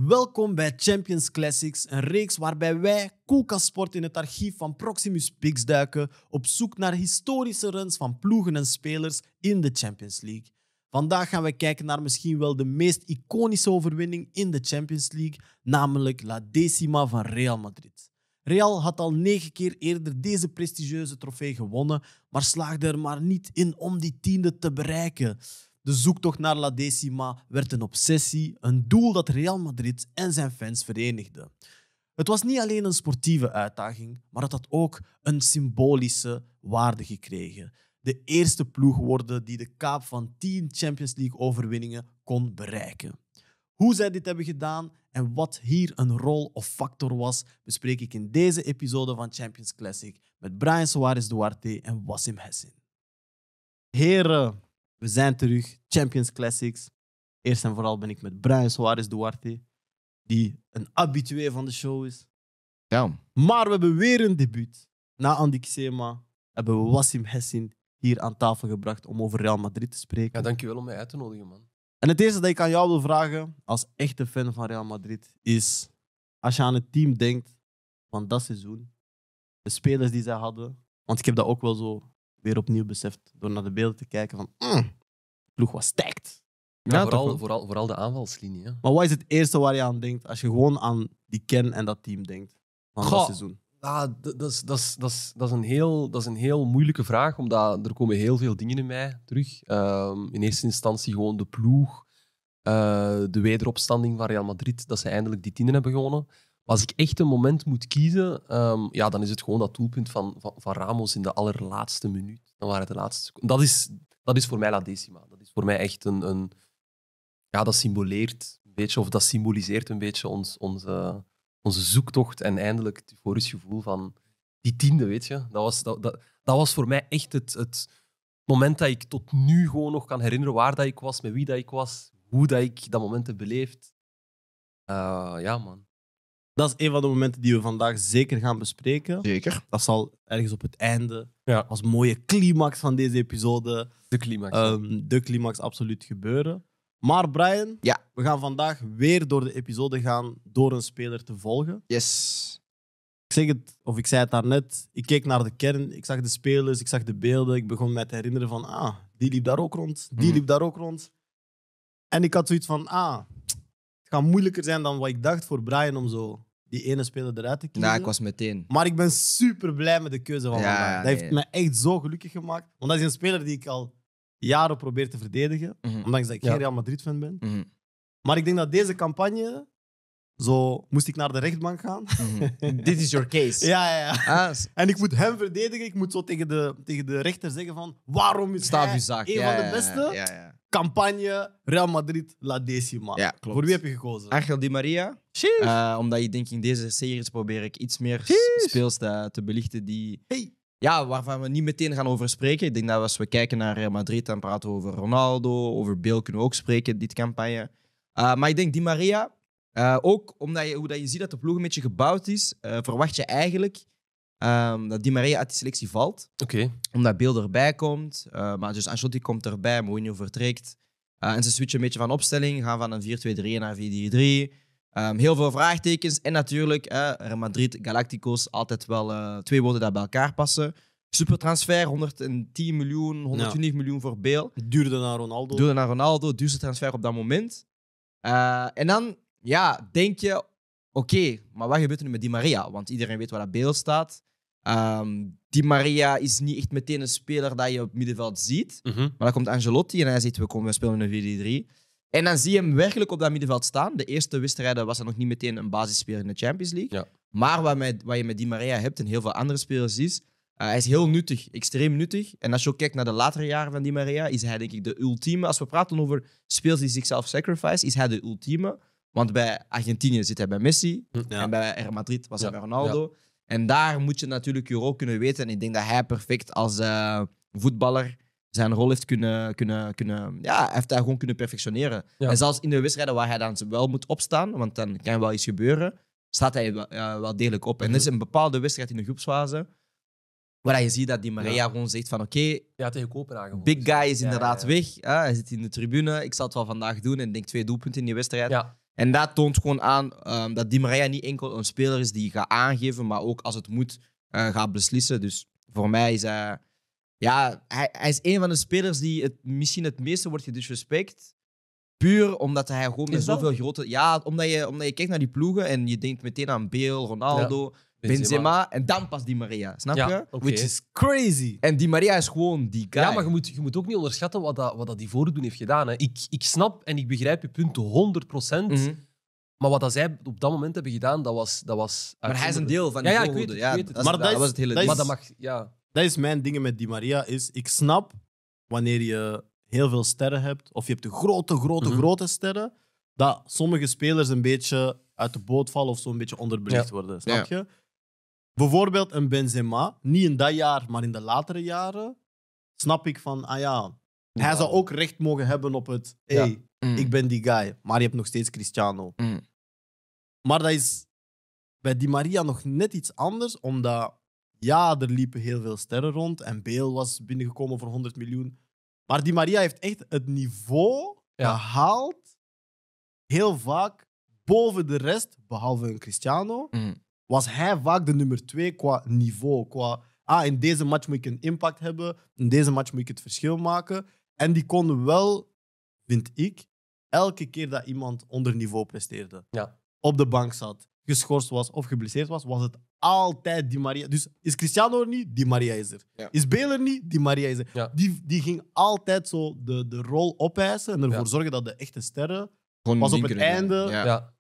Welkom bij Champions Classics, een reeks waarbij wij koelkastsport in het archief van Proximus Pix duiken op zoek naar historische runs van ploegen en spelers in de Champions League. Vandaag gaan we kijken naar misschien wel de meest iconische overwinning in de Champions League, namelijk La Decima van Real Madrid. Real had al negen keer eerder deze prestigieuze trofee gewonnen, maar slaagde er maar niet in om die tiende te bereiken. De zoektocht naar La Decima werd een obsessie, een doel dat Real Madrid en zijn fans verenigde. Het was niet alleen een sportieve uitdaging, maar het had ook een symbolische waarde gekregen. De eerste ploeg worden die de kaap van 10 Champions League-overwinningen kon bereiken. Hoe zij dit hebben gedaan en wat hier een rol of factor was, bespreek ik in deze episode van Champions Classic met Brian Soares Duarte en Wassim Hessin. Heren, we zijn terug. Champions Classics. Eerst en vooral ben ik met Brian Suarez Duarte, die een habitué van de show is. Ja. Maar we hebben weer een debuut. Na Andy Ksema hebben we Wassim Hessin hier aan tafel gebracht om over Real Madrid te spreken. Ja, dankjewel om mij uit te nodigen, man. En het eerste dat ik aan jou wil vragen, als echte fan van Real Madrid, is als je aan het team denkt van dat seizoen, de spelers die zij hadden, want ik heb dat ook wel zo weer opnieuw beseft. Door naar de beelden te kijken van... Mm, de ploeg was stijgt. Ja, vooral, vooral, vooral de aanvalslinie. Hè? Maar wat is het eerste waar je aan denkt als je gewoon aan die Ken en dat team denkt van Goh, dat seizoen? Ja, dat, is, dat, dat, dat, is een heel, dat is een heel moeilijke vraag, omdat er komen heel veel dingen in mij terug. Ehm, in eerste instantie gewoon de ploeg, eh, de wederopstanding van Real Madrid, dat ze eindelijk die tienen hebben gewonnen als ik echt een moment moet kiezen, ehm, ja, dan is het gewoon dat doelpunt van, van, Ramos in de allerlaatste minuut. Dan waren het de laatste dat is, dat is voor mij La Decima. Dat is voor mij echt een... een ja, dat symboleert een beetje, of dat symboliseert een beetje ons, onze, onze zoektocht en eindelijk het euforisch gevoel van die tiende, weet je. Dat was, dat, dat, dat was voor mij echt het, het moment dat ik tot nu gewoon nog kan herinneren waar dat ik was, met wie dat ik was, hoe dat ik dat moment heb beleefd. Eh, ja, man. Dat is een van de momenten die we vandaag zeker gaan bespreken. Zeker. Dat zal ergens op het einde, als mooie climax van deze episode, de climax, ehm, de climax absoluut gebeuren. Maar Brian, ja. we gaan vandaag weer door de episode gaan door een speler te volgen. Yes. Ik zeg het, of ik zei het daarnet, ik keek naar de kern, ik zag de spelers, ik zag de beelden, ik begon mij te herinneren van, ah, die liep daar ook rond, die mhm. liep daar ook rond. En ik had zoiets van, ah, gaat moeilijker zijn dan wat ik dacht voor Brian om zo die ene speler eruit te kiezen. Ja, nou, ik was meteen. Maar ik ben super blij met de keuze van ja, vandaag. Dat heeft me echt zo gelukkig gemaakt. Want dat is een speler die ik al jaren probeer te verdedigen. omdat mhm. Ondanks dat ik geen Real Madrid-fan ben. Mhm. Maar ik denk dat deze campagne... Zo moest ik naar de rechtbank gaan. Mhm. Dit is your case. Ja, ja. ja. Ah, en ik moet hem verdedigen. Ik moet zo tegen de, tegen de rechter zeggen van... Waarom is Staat hij een van de beste? Campagne, Real Madrid, La Decima. Voor wie heb je gekozen? Angel Di Maria. Uh, omdat ik denk in deze series probeer ik iets meer Sheesh. speels te, belichten die... Ja, waarvan we niet meteen gaan over spreken. Ik denk dat als we kijken naar Real Madrid, dan praten we over Ronaldo, over Bill kunnen we ook spreken, dit campagne. Eh, maar ik denk Di Maria, eh, ook omdat je, hoe dat je ziet dat de ploeg een beetje gebouwd is, verwacht je eigenlijk Ehm, dat Di Maria uit die selectie valt. Okay. Omdat Beel erbij komt. Uh, maar dus Ancelotti komt erbij, Mourinho vertrekt. Eh, en ze switchen een beetje van opstelling. Gaan van een 4-2-3 naar 4-3-3. Ehm, heel veel vraagtekens. En natuurlijk, eh, Real Madrid, Galacticos, altijd wel twee woorden dat bij elkaar passen. Supertransfer, 110 miljoen, 120 miljoen voor Beel. Duurde naar Ronaldo. Duurde naar Ronaldo, duurste transfer op dat moment. en dan, ja, denk je, oké, maar wat gebeurt er nu met Di Maria? Want iedereen weet waar dat Beel staat. Ehm, die Maria is niet echt meteen een speler dat je op het middenveld ziet. Mhm. Maar dan komt Angelotti en hij zegt: we, komen, we spelen een 4-3. En dan zie je hem werkelijk op dat middenveld staan. De eerste wedstrijden was hij nog niet meteen een basisspeler in de Champions League. Maar wat, met, wat, je met die Maria hebt en heel veel andere spelers is. Eh, hij is heel nuttig, extreem nuttig. En als je ook kijkt naar de latere jaren van die Maria, is hij denk ik de ultieme. Als we praten over speels die zichzelf sacrifice, is hij de ultieme. Want bij Argentinië zit hij bij Messi. Hm, en bij Real Madrid was hij bij Ronaldo. En daar moet je natuurlijk je rol kunnen weten. En ik denk dat hij perfect als eh, voetballer zijn rol heeft kunnen, kunnen, kunnen ja, heeft hij gewoon kunnen perfectioneren. En zelfs in de wedstrijden waar hij dan wel moet opstaan, want dan kan wel iets gebeuren, staat hij wel, wel degelijk op. En dat is een bepaalde wedstrijd in de groepsfase, waar je ziet dat die Maria gewoon zegt van oké, ja, tegen big guy is inderdaad weg, hij zit in de tribune, ik zal het wel vandaag doen en denk twee doelpunten in die wedstrijd. En dat toont gewoon aan ehm, dat Di Maria niet enkel een speler is die gaat aangeven, maar ook als het moet eh, gaat beslissen. Dus voor mij is hij, ja, hij, is een van de spelers die het, misschien het meeste wordt gedisrespect. Puur omdat hij gewoon met zoveel grote. Ja, omdat je, omdat je kijkt naar die ploegen en je denkt meteen aan Beel, Ronaldo. Benzema. En dan pas Di Maria, snap je? Which is crazy. En Di Maria is gewoon die guy. Ja, maar je moet, je moet ook niet onderschatten wat dat, wat dat die voordoen heeft gedaan. Hè. Ik, ik snap en ik begrijp je punten 100 procent. Mhm. Maar wat dat zij op dat moment hebben gedaan, dat was... Dat was maar hij is een deel van die ja, ja, ik weet het, ja, Maar dat, is, was het hele ding. dat Ja. Dat is mijn ding met Di Maria. Is, ik snap wanneer je heel veel sterren hebt, of je hebt de grote, grote, mhm. grote sterren, dat sommige spelers een beetje uit de boot vallen of zo een beetje onderbelicht worden. Snap je? bijvoorbeeld een Benzema, niet in dat jaar, maar in de latere jaren, snap ik van, ah ja, hij zou ook recht mogen hebben op het, hey, mm. ik ben die guy, maar je hebt nog steeds Cristiano. Mm. Maar dat is bij die Maria nog net iets anders, omdat ja, er liepen heel veel sterren rond en Bale was binnengekomen voor 100 miljoen. Maar die Maria heeft echt het niveau gehaald, heel vaak boven de rest, behalve een Cristiano. Mm was hij vaak de nummer twee qua niveau. Qua, ah, in deze match moet ik een impact hebben, in deze match moet ik het verschil maken. En die konden wel, vind ik, elke keer dat iemand onder niveau presteerde, ja. op de bank zat, geschorst was of geblesseerd was, was het altijd Di Maria. Dus is Cristiano er niet? Di Maria is er. Is Bale niet? Di Maria is er. Die, die ging altijd zo de, de rol opeisen en ervoor zorgen dat de echte sterren Gewoon pas op het einde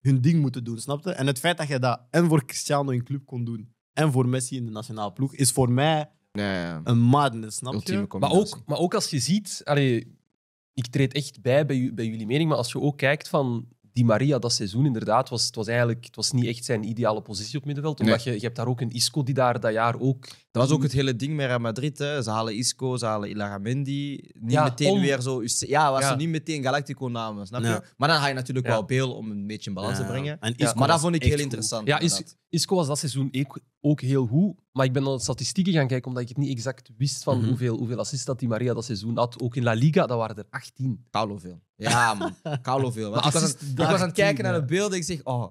hun ding moeten doen, snapte? En het feit dat je dat en voor Cristiano in club kon doen en voor Messi in de nationale ploeg is voor mij ja, een madness, snap je? Maar ook, maar ook als je ziet, allee, ik treed echt bij bij jullie mening, maar als je ook kijkt van die Maria dat seizoen inderdaad was, het was eigenlijk het was niet echt zijn ideale positie op middenveld. Omdat je, je hebt daar ook een Isco die daar dat jaar ook... Dat was ook het hele ding met Real Madrid. Hè. Ze halen Isco, ze halen Illaramendi. Niet ja, meteen weer zo... Ja, was niet meteen Galactico-namen, snap je? Maar dan ga je natuurlijk wel Beel om een beetje in balans te brengen. En maar dat vond ik heel interessant. Isco was dat seizoen ook heel goed. Maar ik ben naar de statistieken gaan kijken, omdat ik het niet exact wist van mhm. hoeveel, hoeveel assists dat die Maria dat seizoen had. Ook in La Liga, dat waren er 18. Paulo veel. Ja, man. Paulo veel. ik, was aan, ik was aan het kijken naar de beelden. Ik zeg, oh.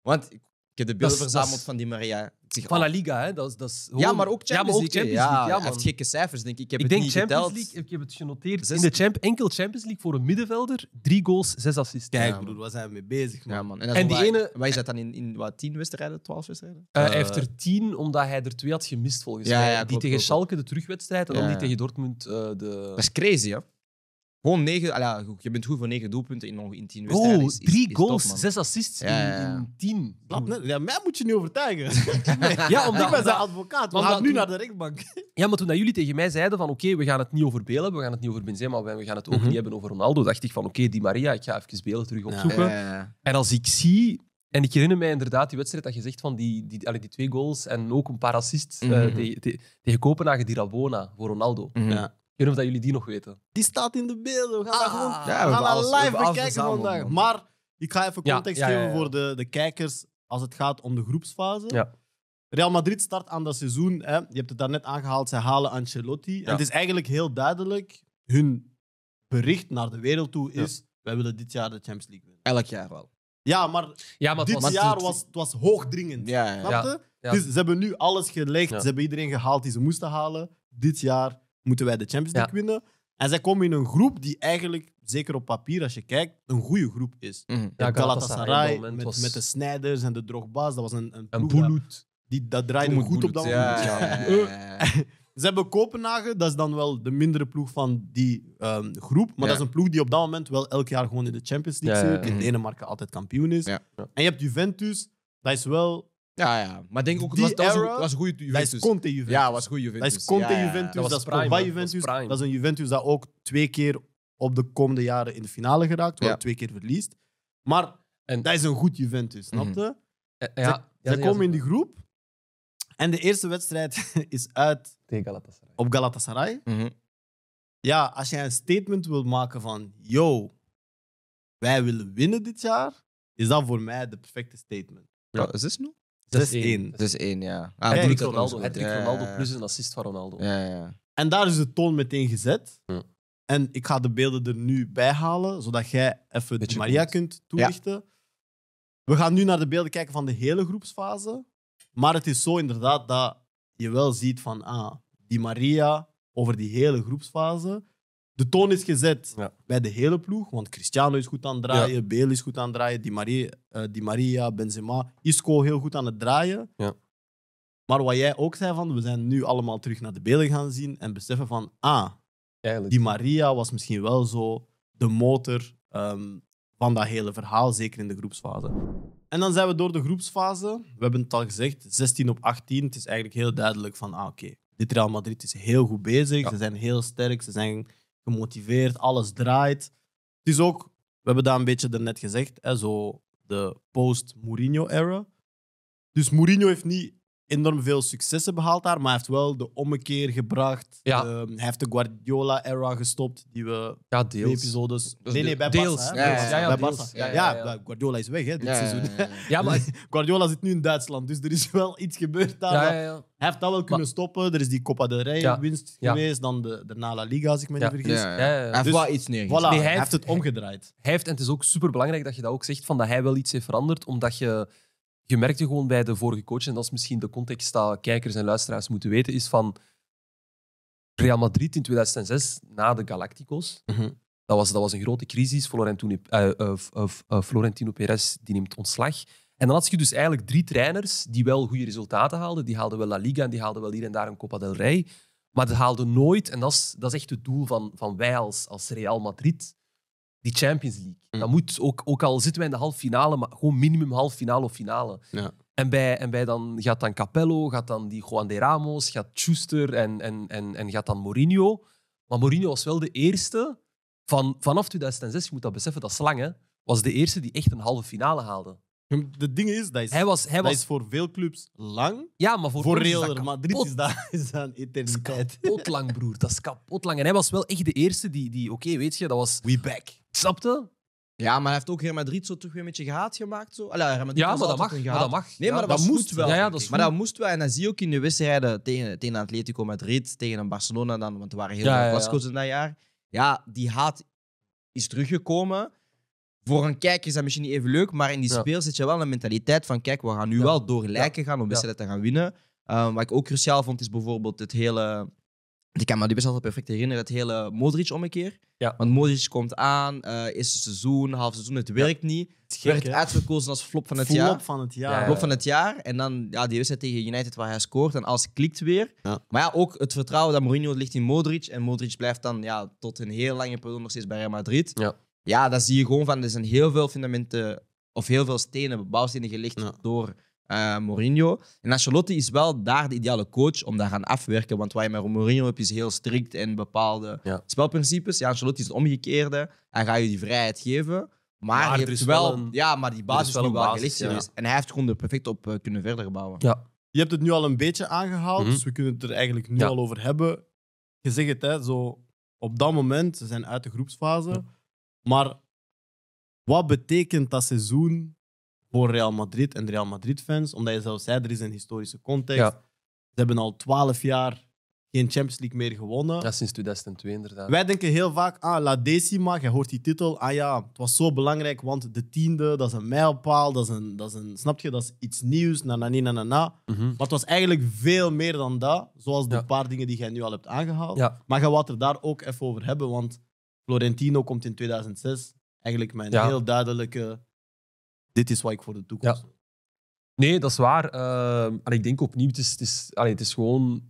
Want ik heb de beelden verzameld van die Maria zich van La Liga, hè? Dat, is, dat Ja, maar ook Champions, ja, maar ook League, Champions League. Ja, man. hij heeft gekke cijfers, denk ik. Ik, heb ik het denk Champions League, ik heb het genoteerd. In de champ, enkel Champions League voor een middenvelder, drie goals, zes assists. Kijk, broer, waar zijn we mee bezig, man? man. En, die ene... Waar is dat dan in, in wat, tien wedstrijden, twaalf wedstrijden? Uh, hij eh, heeft er tien, omdat hij er twee had gemist, volgens mij. die tegen Schalke, de terugwedstrijd, en dan die tegen Dortmund. Eh, de... Dat is crazy, hè? Gewoon negen, je bent goed voor negen doelpunten in, nog- in tien wedstrijden. Oh, is- drie goals, zes assists in, in tien. mij moet je niet overtuigen. Ja, omdat, ik ben zijn advocaat. We nu naar de rechtbank. ja, maar toen jullie tegen mij zeiden van oké, we gaan het niet over Belen, hebben, we gaan het niet over Benzema, we gaan het ook mhm. niet hebben over Ronaldo, dacht ik van oké, die Maria, ik ga even Belen terug opzoeken. En als ik zie, en ik herinner mij inderdaad die wedstrijd dat je zegt van die, die, die twee goals en ook een paar assists eh, mhm. tegen- te- tegen Kopenhagen, die Rabona voor Ronaldo. Mhm. Ja weet niet dat jullie die nog weten. Die staat in de beelden. We gaan ah, dat gewoon ja, live bekijken vandaag. Maar ik ga even context geven voor de, de kijkers als het gaat om de groepsfase. Real Madrid start aan dat seizoen. Hè. Je hebt het daarnet aangehaald, ze halen Ancelotti. En het is eigenlijk heel duidelijk, hun bericht naar de wereld toe is... Wij willen dit jaar de Champions League winnen. Elk jaar wel. Ja, maar, ja, maar dit jaar was het was hoogdringend. Ja, Dus ze hebben nu alles gelegd. Ze hebben iedereen gehaald die ze moesten halen. Dit jaar moeten wij de Champions League winnen. En zij komen in een groep die eigenlijk, zeker op papier als je kijkt, een goede groep is. Mm Galatasaray met, met, de Snijders en de Drogba's, dat was een, een, een Die, dat draaide me goed op dat moment. Ze hebben Kopenhagen, dat is dan wel de mindere ploeg van die ehm, groep. Maar dat is een ploeg die op dat moment wel elk jaar gewoon in de Champions League ja, zit. In mhm. Denemarken altijd kampioen is. En je hebt Juventus, dat is wel ja, ja. Maar denk ook, die dat was, een, was een goede Juventus. Dat is Conte Juventus. Ja, was een goede Juventus. Dat is Conte Juventus, dat, is Juventus. Dat, is een Juventus dat ook twee keer op de komende jaren in de finale geraakt, wel twee keer verliest. Maar en, dat is een goed Juventus, mhm. snapte Ja, zij, komen in die groep en de eerste wedstrijd is uit Tegen Galatasaray. op Galatasaray. Mhm. Ja, als jij een statement wilt maken van yo, wij willen winnen dit jaar, is dat voor mij de perfecte statement. Ja, is dit nog? Dus één. Dus één, ja. Ah, Patrick Ronaldo Ronaldo, goed, ja, Ronaldo ja, ja. plus een assist van Ronaldo. En daar is de toon meteen gezet. En ik ga de beelden er nu bij halen, zodat jij even de Maria kunt toelichten. We gaan nu naar de beelden kijken van de hele groepsfase. Maar het is zo inderdaad dat je wel ziet van ah, die Maria over die hele groepsfase de toon is gezet bij de hele ploeg. Want Cristiano is goed aan het draaien, ja. Bale is goed aan het draaien, Di Maria, uh, eh, Di Maria, Benzema, Isco heel goed aan het draaien. Ja. Maar wat jij ook zei van, we zijn nu allemaal terug naar de beelden gaan zien en beseffen van, ah, Eigenlijk. Di Maria was misschien wel zo de motor ehm, van dat hele verhaal, zeker in de groepsfase. En dan zijn we door de groepsfase. We hebben het al gezegd, 16 op 18. Het is eigenlijk heel duidelijk van, ah, oké, dit Real Madrid is heel goed bezig. Ze zijn heel sterk, ze zijn gemotiveerd, alles draait. Het is ook, we hebben daar een beetje net gezegd, hè, zo de post-Mourinho-era. Dus Mourinho heeft niet enorm veel successen behaald daar, maar hij heeft wel de ommekeer gebracht. Ja. Ehm, hij heeft de Guardiola-era gestopt, die we ja, deels. episodes... nee, nee, bij deels. Ja, Guardiola is weg, hè, dit seizoen. Ja, maar... Guardiola zit nu in Duitsland, dus er is wel iets gebeurd daar. Hij heeft dat wel kunnen stoppen. Er is die Copa del Rey-winst geweest, dan de, de Nala Liga, als ik me niet vergis. Hij heeft dus wel iets neergezet. Die hij heeft het omgedraaid. Hij heeft, en het is ook super belangrijk dat je dat ook zegt, van dat hij wel iets heeft veranderd, omdat je je merkte gewoon bij de vorige coach, en dat is misschien de context dat kijkers en luisteraars moeten weten, is van Real Madrid in 2006 na de Galacticos. Mhm. dat, was, dat was een grote crisis. Florentino, eh, eh, eh, Florentino Perez die neemt ontslag. En dan had je dus eigenlijk drie trainers die wel goede resultaten haalden. Die haalden wel La Liga en die haalden wel hier en daar een Copa del Rey. Maar dat haalden nooit, en dat is, dat is echt het doel van, van wij als, als Real Madrid, die Champions League. Mm. Dat moet, ook, ook al zitten wij in de halve finale, maar gewoon minimum halve finale of finale. Ja. En, bij, en bij dan gaat dan Capello, gaat dan die Juan de Ramos, gaat Schuster en, en, en, en gaat dan Mourinho. Maar Mourinho was wel de eerste van, vanaf 2006, je moet dat beseffen, dat slangen, was de eerste die echt een halve finale haalde. De ding is, dat is, hij was, hij was, is voor veel clubs lang. Ja, maar voor, voor Real Madrid is dat, is een eterniteit. Dat is kapot lang, broer. Dat is kapot lang. En hij was wel echt de eerste die, die oké, weet je, dat was... We back. Snapte? Ja, maar hij heeft ook Real Madrid zo terug weer een beetje gehaat gemaakt. Zo. Allee, ja, maar dat, mag, maar dat mag. Nee, maar dat, dat moest wel. Ja, maar dat moest wel. En dan zie je ook in de wedstrijden tegen, tegen Atletico Madrid, tegen een Barcelona, dan, want er waren heel veel Glasgow's in dat jaar. Ja, die haat is teruggekomen. Voor een kijker is dat misschien niet even leuk, maar in die speel zit je wel een mentaliteit van kijk, we gaan nu wel door lijken gaan om wedstrijden te gaan winnen. Ehm, wat ik ook cruciaal vond, is bijvoorbeeld het hele ik kan me die best altijd perfect herinneren, het hele Modric-ommekeer. Ja. Want Modric komt aan, is eh, het seizoen, half seizoen, het werkt niet. Het gek, werd uitgekozen als flop van het jaar. Flop van het jaar. Flop van het jaar. En dan ja, die wedstrijd tegen United waar hij scoort en alles klikt weer. Maar ja, ook het vertrouwen dat Mourinho ligt in Modric. En Modric blijft dan ja, tot een heel lange periode nog steeds bij Real Madrid. Ja, ja dat zie je gewoon van, er zijn heel veel fundamenten of heel veel stenen, bouwstenen gelegd door uh, Mourinho. En Ancelotti is wel daar de ideale coach om daar aan afwerken. Want wat je met Mourinho hebt, is heel strikt in bepaalde spelprincipes. Ja, Ancelotti is het omgekeerde. Hij gaat je die vrijheid geven. Maar, maar wel, ja, maar die basis is, wel, gelicht. wel En hij heeft gewoon er perfect op eh, kunnen verder bouwen. Ja. Je hebt het nu al een beetje aangehaald, mhm. dus we kunnen het er eigenlijk nu al over hebben. Je zegt het, hè, zo, op dat moment, ze zijn uit de groepsfase. Maar wat betekent dat seizoen voor Real Madrid en Real Madrid-fans. Omdat je zelf zei, er is een historische context. Ze hebben al twaalf jaar geen Champions League meer gewonnen. Ja, sinds 2002 inderdaad. Wij denken heel vaak, ah, La Decima, jij hoort die titel. Ah ja, het was zo belangrijk, want de tiende, dat is een mijlpaal. Dat is een, dat is een snap je, dat is iets nieuws, na na na na na. Mhm. Maar het was eigenlijk veel meer dan dat. Zoals de paar dingen die jij nu al hebt aangehaald. Maar ga wat er daar ook even over hebben, want Florentino komt in 2006 eigenlijk met een heel duidelijke dit is wat ik voor de toekomst Nee, dat is waar. en ehm, ik denk opnieuw, het is, het is, het is gewoon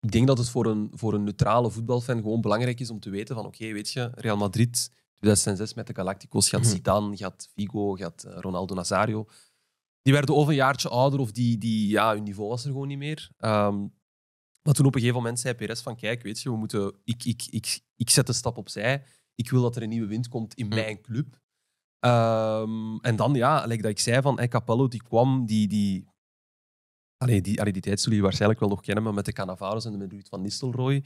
ik denk dat het voor een, voor een neutrale voetbalfan gewoon belangrijk is om te weten van oké, weet je, Real Madrid 2006 met de Galacticos gaat mhm. Zidane, gaat Figo, gaat Ronaldo Nazario. Die werden over een jaartje ouder of die, die, ja, hun niveau was er gewoon niet meer. Ehm, maar toen op een gegeven moment zei PRS van kijk, weet je, we moeten, ik, ik, ik, ik zet een stap opzij. Ik wil dat er een nieuwe wind komt in mhm. mijn club. Ehm, en dan, ja, like dat ik zei van hey, Capello, die kwam, die, die, allee, die, allee, die tijd zullen jullie waarschijnlijk wel nog kennen, maar met de Cannavaros en met Ruud van Nistelrooy.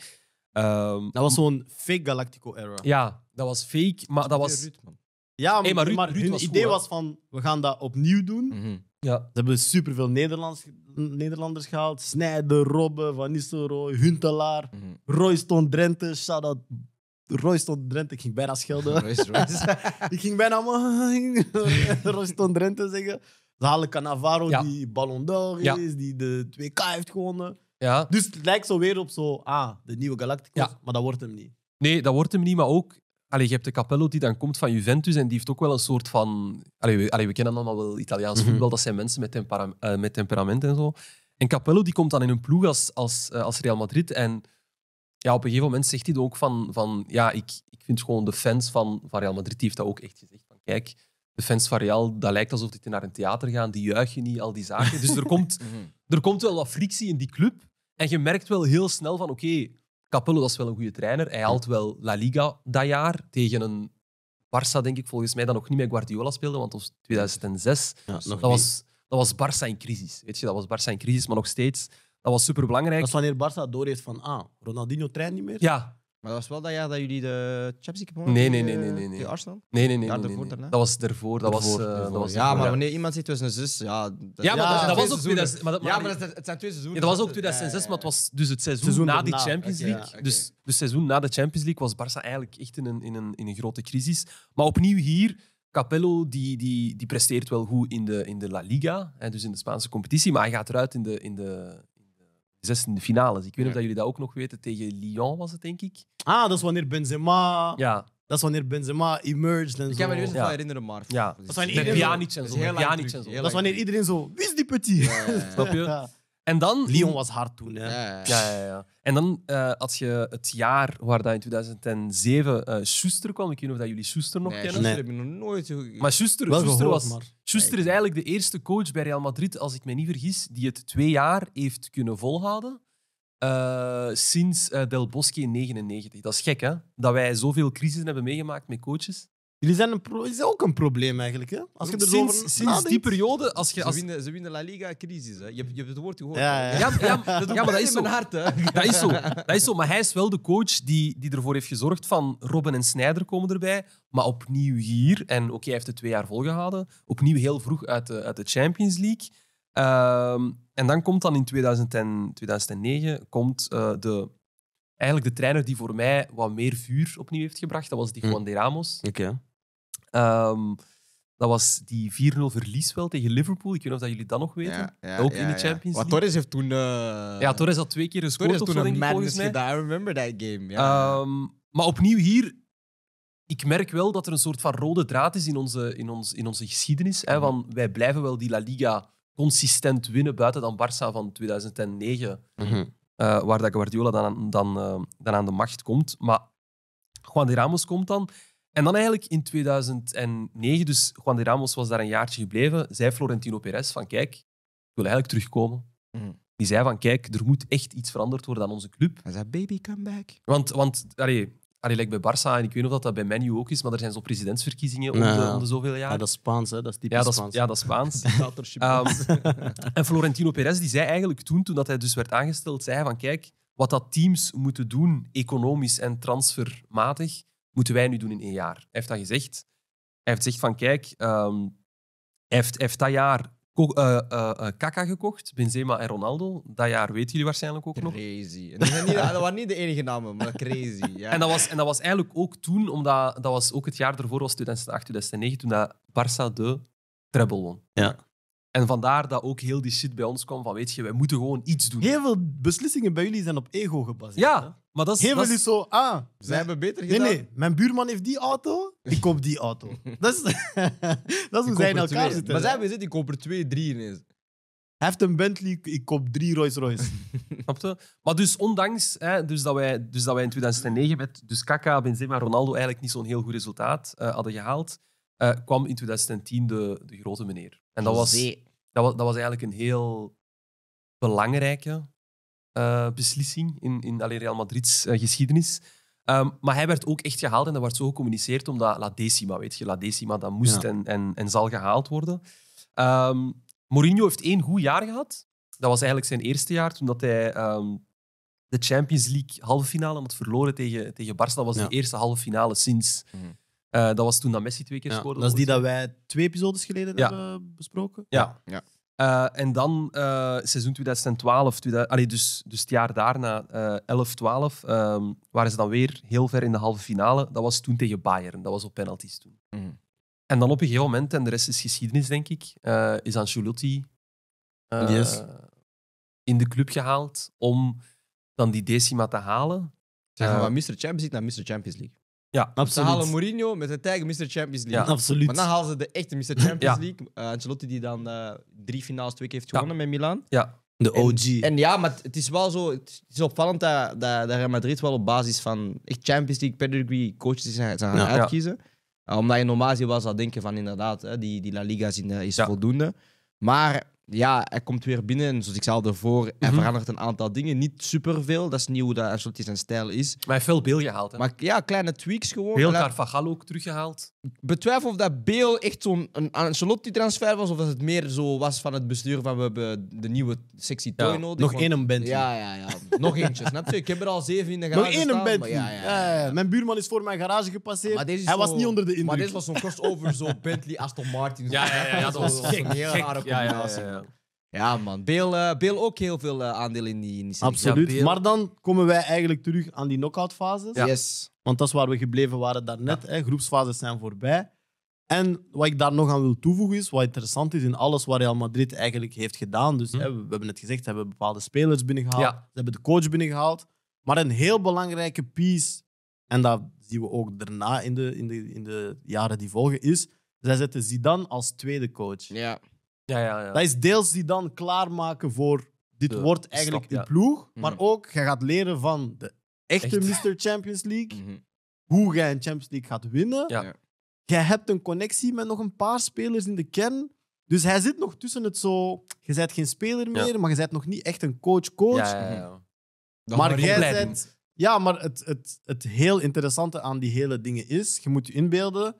Ehm, dat was zo'n fake Galactico-era. Ja, dat was fake, maar dat was. Ruud, man. Ja, maar, maar, Ruud, maar Ruud idee was van we gaan dat opnieuw doen. Mhm. ja. Ze hebben superveel Nederlands, Nederlanders gehaald. Snijden, Robben, Van Nistelrooy, Huntelaar, mm Royston Drenthe, shout-out Royce stond Ik ging bijna schelden. Royce, Royce. ik ging bijna Royce tot Drenthe zeggen. Ze halen Cannavaro, die Ballon d'Or is, die de 2K heeft gewonnen. Ja. Dus het lijkt zo weer op zo, ah, de nieuwe Galacticos, ja. maar dat wordt hem niet. Nee, dat wordt hem niet, maar ook... Allee, je hebt de Capello die dan komt van Juventus en die heeft ook wel een soort van... Allee, we, we kennen allemaal wel Italiaans mhm. voetbal, dat zijn mensen met, tempera eh, met temperament en zo. En Capello die komt dan in een ploeg als, als, eh, als Real Madrid en ja, op een gegeven moment zegt hij ook van, van ja, ik, ik vind gewoon de fans van, van Real Madrid, die heeft dat ook echt gezegd. Van, kijk, de fans van Real, dat lijkt alsof die naar een theater gaan, die juichen niet, al die zaken. Dus er komt, mhm. er komt wel wat frictie in die club. En je merkt wel heel snel van, oké, Capello dat is wel een goede trainer. Hij haalt wel La Liga dat jaar tegen een Barça, denk ik, volgens mij, dat nog niet met Guardiola speelde, want dat was 2006. dat, was, dat was Barça in crisis. Weet je, dat was Barça in crisis, maar nog steeds dat was super belangrijk. Dat wanneer Barça door van, ah, Ronaldinho treint niet meer. Ja. Maar dat was wel dat jaar dat jullie de Champions League Nee, nee, nee. nee, nee, nee. Arsenal? Nee, nee, nee. nee, nee, Dat was ervoor. Dat was, eh, Dat was ja, maar wanneer iemand zegt 2006, een ja... Dat... Ja, maar dat, was ook... 2006 ja, maar het zijn twee seizoenen. dat was ook 2006, eh, eh, maar het was dus het seizoen, na die Champions League. Dus het seizoen na de Champions League was Barça eigenlijk echt in een, in, een, in een grote crisis. Maar opnieuw hier... Capello die, die, die presteert wel goed in de, in de La Liga, hè, dus in de Spaanse competitie, maar hij gaat eruit in de, in de, zesde finales. Ik weet niet of dat jullie dat ook nog weten. Tegen Lyon was het, denk ik. Ah, dat is wanneer Benzema... Ja. Dat is wanneer Benzema emerged en zo. Ik kan me niet ja. herinneren, maar... Ja. Dat is wanneer iedereen... Pjanic zo. Dat is wanneer iedereen zo... Wie is die petit? Snap je? En dan... Lyon was hard toen. Hè. Ja, ja, ja. En dan, uh, eh, als je het jaar waar dat in 2007 uh, eh, Schuster kwam, ik weet niet of dat jullie Schuster nog kennen. Nee, heb ik nog nooit Maar Schuster, Schuster, gehoord, was, maar. Schuster is eigenlijk de eerste coach bij Real Madrid, als ik me niet vergis, die het twee jaar heeft kunnen volhouden. Eh, sinds Del Bosque in 99. Dat is gek, hè? Dat wij zoveel crisis hebben meegemaakt met coaches. Jullie zijn een is ook een probleem eigenlijk. Hè? Als je sinds, die periode. Als je, als... Ze, winnen, La Liga crisis. Hè? Je, hebt, je hebt het woord gehoord. Ja, ja. ja, ja dat, maar dat is zo. Hart, Dat, is zo. is zo. Maar hij is wel de coach die, die ervoor heeft gezorgd van Robben en Snijder komen erbij. Maar opnieuw hier. En oké, okay, hij heeft het twee jaar volgehouden. Opnieuw heel vroeg uit de, uit de Champions League. Ehm, en dan komt dan in 2010 2009 komt, eh, de, eigenlijk de trainer die voor mij wat meer vuur opnieuw heeft gebracht. Dat was die Juan hm. de Ramos. Oké. Okay. Ehm, dat was die 4-0 verlies wel tegen Liverpool. Ik weet niet of dat jullie dat nog weten. ook in de Champions League. Wat Torres heeft toen... Uh... Ja, Torres had twee keer gescoord. Torres toen een madness I remember that game. Ja. Ehm, maar opnieuw hier... Ik merk wel dat er een soort van rode draad is in onze, in ons, in onze geschiedenis. Hè, mhm. van wij blijven wel die La Liga consistent winnen, buiten dan Barça van 2009. Mm eh, waar dat Guardiola dan, dan, eh, dan aan de macht komt. Maar Juan de Ramos komt dan... En dan eigenlijk in 2009, dus Juan de Ramos was daar een jaartje gebleven, zei Florentino Perez van kijk, ik wil eigenlijk terugkomen. Mm. Die zei van kijk, er moet echt iets veranderd worden aan onze club. Hij zei baby comeback. Want, want allee, allee, bij Barça, en ik weet niet of dat, dat bij Menu ook is, maar er zijn zo presidentsverkiezingen om, de, zoveel jaar. Ja, dat is Spaans, hè? dat is typisch ja, dat is, Spaans. Ja, dat Spaans. Ehm, en Florentino Perez die zei eigenlijk toen, toen dat hij dus werd aangesteld, zei hij van kijk, wat dat teams moeten doen, economisch en transfermatig, moeten wij nu doen in één jaar? Hij heeft dat gezegd. Hij heeft gezegd van, kijk, ehm, hij, heeft, heeft dat jaar eh, eh, eh, Kaka gekocht, Benzema en Ronaldo. Dat jaar weten jullie waarschijnlijk ook nog. Crazy. Dat, dat waren niet de enige namen, maar crazy. Ja. en, dat was, en dat was eigenlijk ook toen, omdat dat was ook het jaar ervoor, was 2008, 2009, toen dat Barça de treble won. Ja. En vandaar dat ook heel die shit bij ons kwam van, weet je, wij moeten gewoon iets doen. Heel veel beslissingen bij jullie zijn op ego gebaseerd. Ja, maar dat is, zo Ah, Zij hebben beter Nee, gedaan. nee. Mijn buurman heeft die auto, ik koop die auto. Dat is, dat is hoe zij in elkaar zitten. Maar zij hebben gezegd, ik koop er twee, drie ineens. Hij heeft een Bentley, ik koop drie Rolls Royce. Snap Maar dus ondanks hè, dus dat, wij, dus dat wij in 2009 met dus Kaka, Benzema, Ronaldo eigenlijk niet zo'n heel goed resultaat eh, hadden gehaald, eh, kwam in 2010 de, de grote meneer. En dat was, dat, was, dat was eigenlijk een heel belangrijke eh, beslissing in, in Real Madrid's eh, geschiedenis. Ehm, maar hij werd ook echt gehaald en dat werd zo gecommuniceerd omdat La Decima, weet je, La Decima, dat moest en, en, en zal gehaald worden. Um, Mourinho heeft één goed jaar gehad. Dat was eigenlijk zijn eerste jaar toen dat hij ehm, de Champions League halve finale had verloren tegen, tegen Barça. Dat was de eerste halve finale sinds. Mhm. Eh, dat was toen dat Messi twee keer scoorde. Dat is die dat wij twee episodes geleden hebben besproken. Ja. ja. Eh, en dan eh, seizoen 2012, dus, dus het jaar daarna, 11-12, eh, ehm, waren ze dan weer heel ver in de halve finale. Dat was toen tegen Bayern, dat was op penalties toen. Mhm. En dan op een gegeven moment, en de rest is geschiedenis denk ik, is Ancelotti yes. in de club gehaald om dan die decima te halen. Zeggen we van Mr. Champions League naar Mr. Champions League. Ja, absoluut. Ze halen Mourinho met het eigen Mr. Champions League. absoluut. Maar dan halen ze de echte Mr. Champions League. Eh, Ancelotti die dan eh, drie finales twee keer heeft gewonnen met Milan. ja. de OG. En ja, maar het- is wel zo... Het is opvallend dat, dat, dat Real Madrid wel op basis van echt Champions League pedigree coaches zijn, gaan uitkiezen. Eh, omdat je normaal was wel zou denken van inderdaad, hè, die, die La Liga is, voldoende. Maar ja, hij komt weer binnen en zoals ik zei al ervoor, hij mhm. verandert een aantal dingen. Niet superveel, dat is niet hoe dat Ancelotti zijn stijl is. Maar hij heeft veel Beel gehaald. Hè? Maar ja, kleine tweaks gewoon. Heel Carvajal ook teruggehaald. betwijfel of dat Beel echt zo'n Ancelotti-transfer was of dat het meer zo was van het bestuur van we hebben de nieuwe sexy toy nodig. Nog één een Bentley. Ja, ja, ja. nog eentje, natuurlijk Ik heb er al zeven in de garage Nog één een Bentley. Ja, ja, Mijn buurman is voor mijn garage gepasseerd. hij was niet onder de indruk. Maar dit was zo'n crossover, zo Bentley, Aston Martin. Ja, ja, ja. Dat was, een heel ja, ja. Ja, man. Beel, uh, ook heel veel eh, aandeel in die, initiatie. Absoluut. maar dan komen wij eigenlijk terug aan die knockout fases Ja. Yes. Want dat is waar we gebleven waren daarnet. Hè. Groepsfases zijn voorbij. En wat ik daar nog aan wil toevoegen is, wat interessant is in alles wat Real Madrid eigenlijk heeft gedaan. Dus hm. hè, we, hebben het gezegd, ze hebben bepaalde spelers binnengehaald, ze hebben de coach binnengehaald. Maar een heel belangrijke piece, en dat zien we ook daarna in de, in de, in de jaren die volgen, is zij zetten Zidane als tweede coach. Ja. Ja, ja, ja. Dat is deels die dan klaarmaken voor dit wordt eigenlijk stap, ploeg. Mhm. Maar ook, je gaat leren van de echte Echt? Mr. Champions League. Mhm. Hoe jij een Champions League gaat winnen. Ja. Jij hebt een connectie met nog een paar spelers in de kern. Dus hij zit nog tussen het zo... Je bent geen speler meer, maar je bent nog niet echt een coach-coach. Ja, ja, ja. Mhm. Maar jij bent- Ja, maar het, het, het heel interessante aan die hele dingen is, je moet je inbeelden,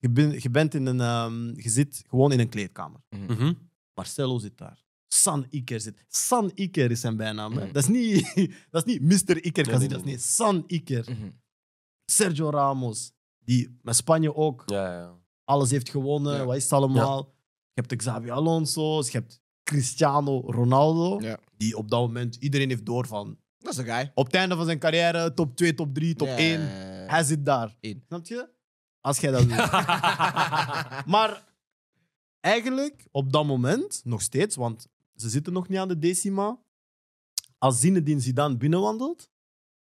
je, ben, bent in een, ehm, je zit gewoon in een kleedkamer. Mhm. Mhm. Marcelo zit daar. San Iker zit. San Iker is zijn bijnaam. Mhm. Dat, is niet, dat is niet Mr. Iker, nee, nee, dat niet San Iker. Sergio Ramos, die met Spanje ook ja, ja. alles heeft gewonnen. Wat is het allemaal? Je hebt Xavi Alonso, je hebt Cristiano Ronaldo, die op dat moment iedereen heeft door van. Dat is een guy. Op het einde van zijn carrière, top 2, top 3, top 1. Hij zit daar. In. Snap je? Als jij dat doet. maar eigenlijk op dat moment, nog steeds, want ze zitten nog niet aan de decima. Als Zinedine Zidane binnenwandelt,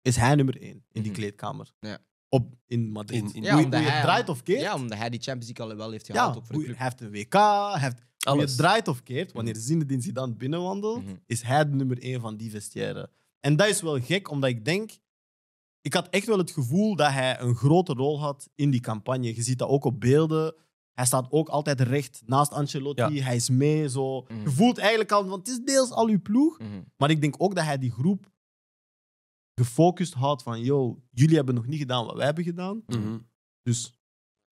is hij nummer één in die mhm. kleedkamer. Ja. Op, in Madrid. ja, hoe, hoe je hij, draait of keert. Ja, omdat hij die Champions League al wel heeft gehaald. Ja, ook voor de club. Hij heeft een WK, hij heeft, Als je draait of keert. Mhm. Wanneer Zinedine Zidane binnenwandelt, mhm. is hij de nummer één van die vestiaire. En dat is wel gek, omdat ik denk, ik had echt wel het gevoel dat hij een grote rol had in die campagne. Je ziet dat ook op beelden. Hij staat ook altijd recht naast Ancelotti. Hij is mee. Zo. Mhm. Je voelt eigenlijk al, want het is deels al uw ploeg. Mhm. Maar ik denk ook dat hij die groep gefocust houdt van: yo, jullie hebben nog niet gedaan wat wij hebben gedaan. Mhm. Dus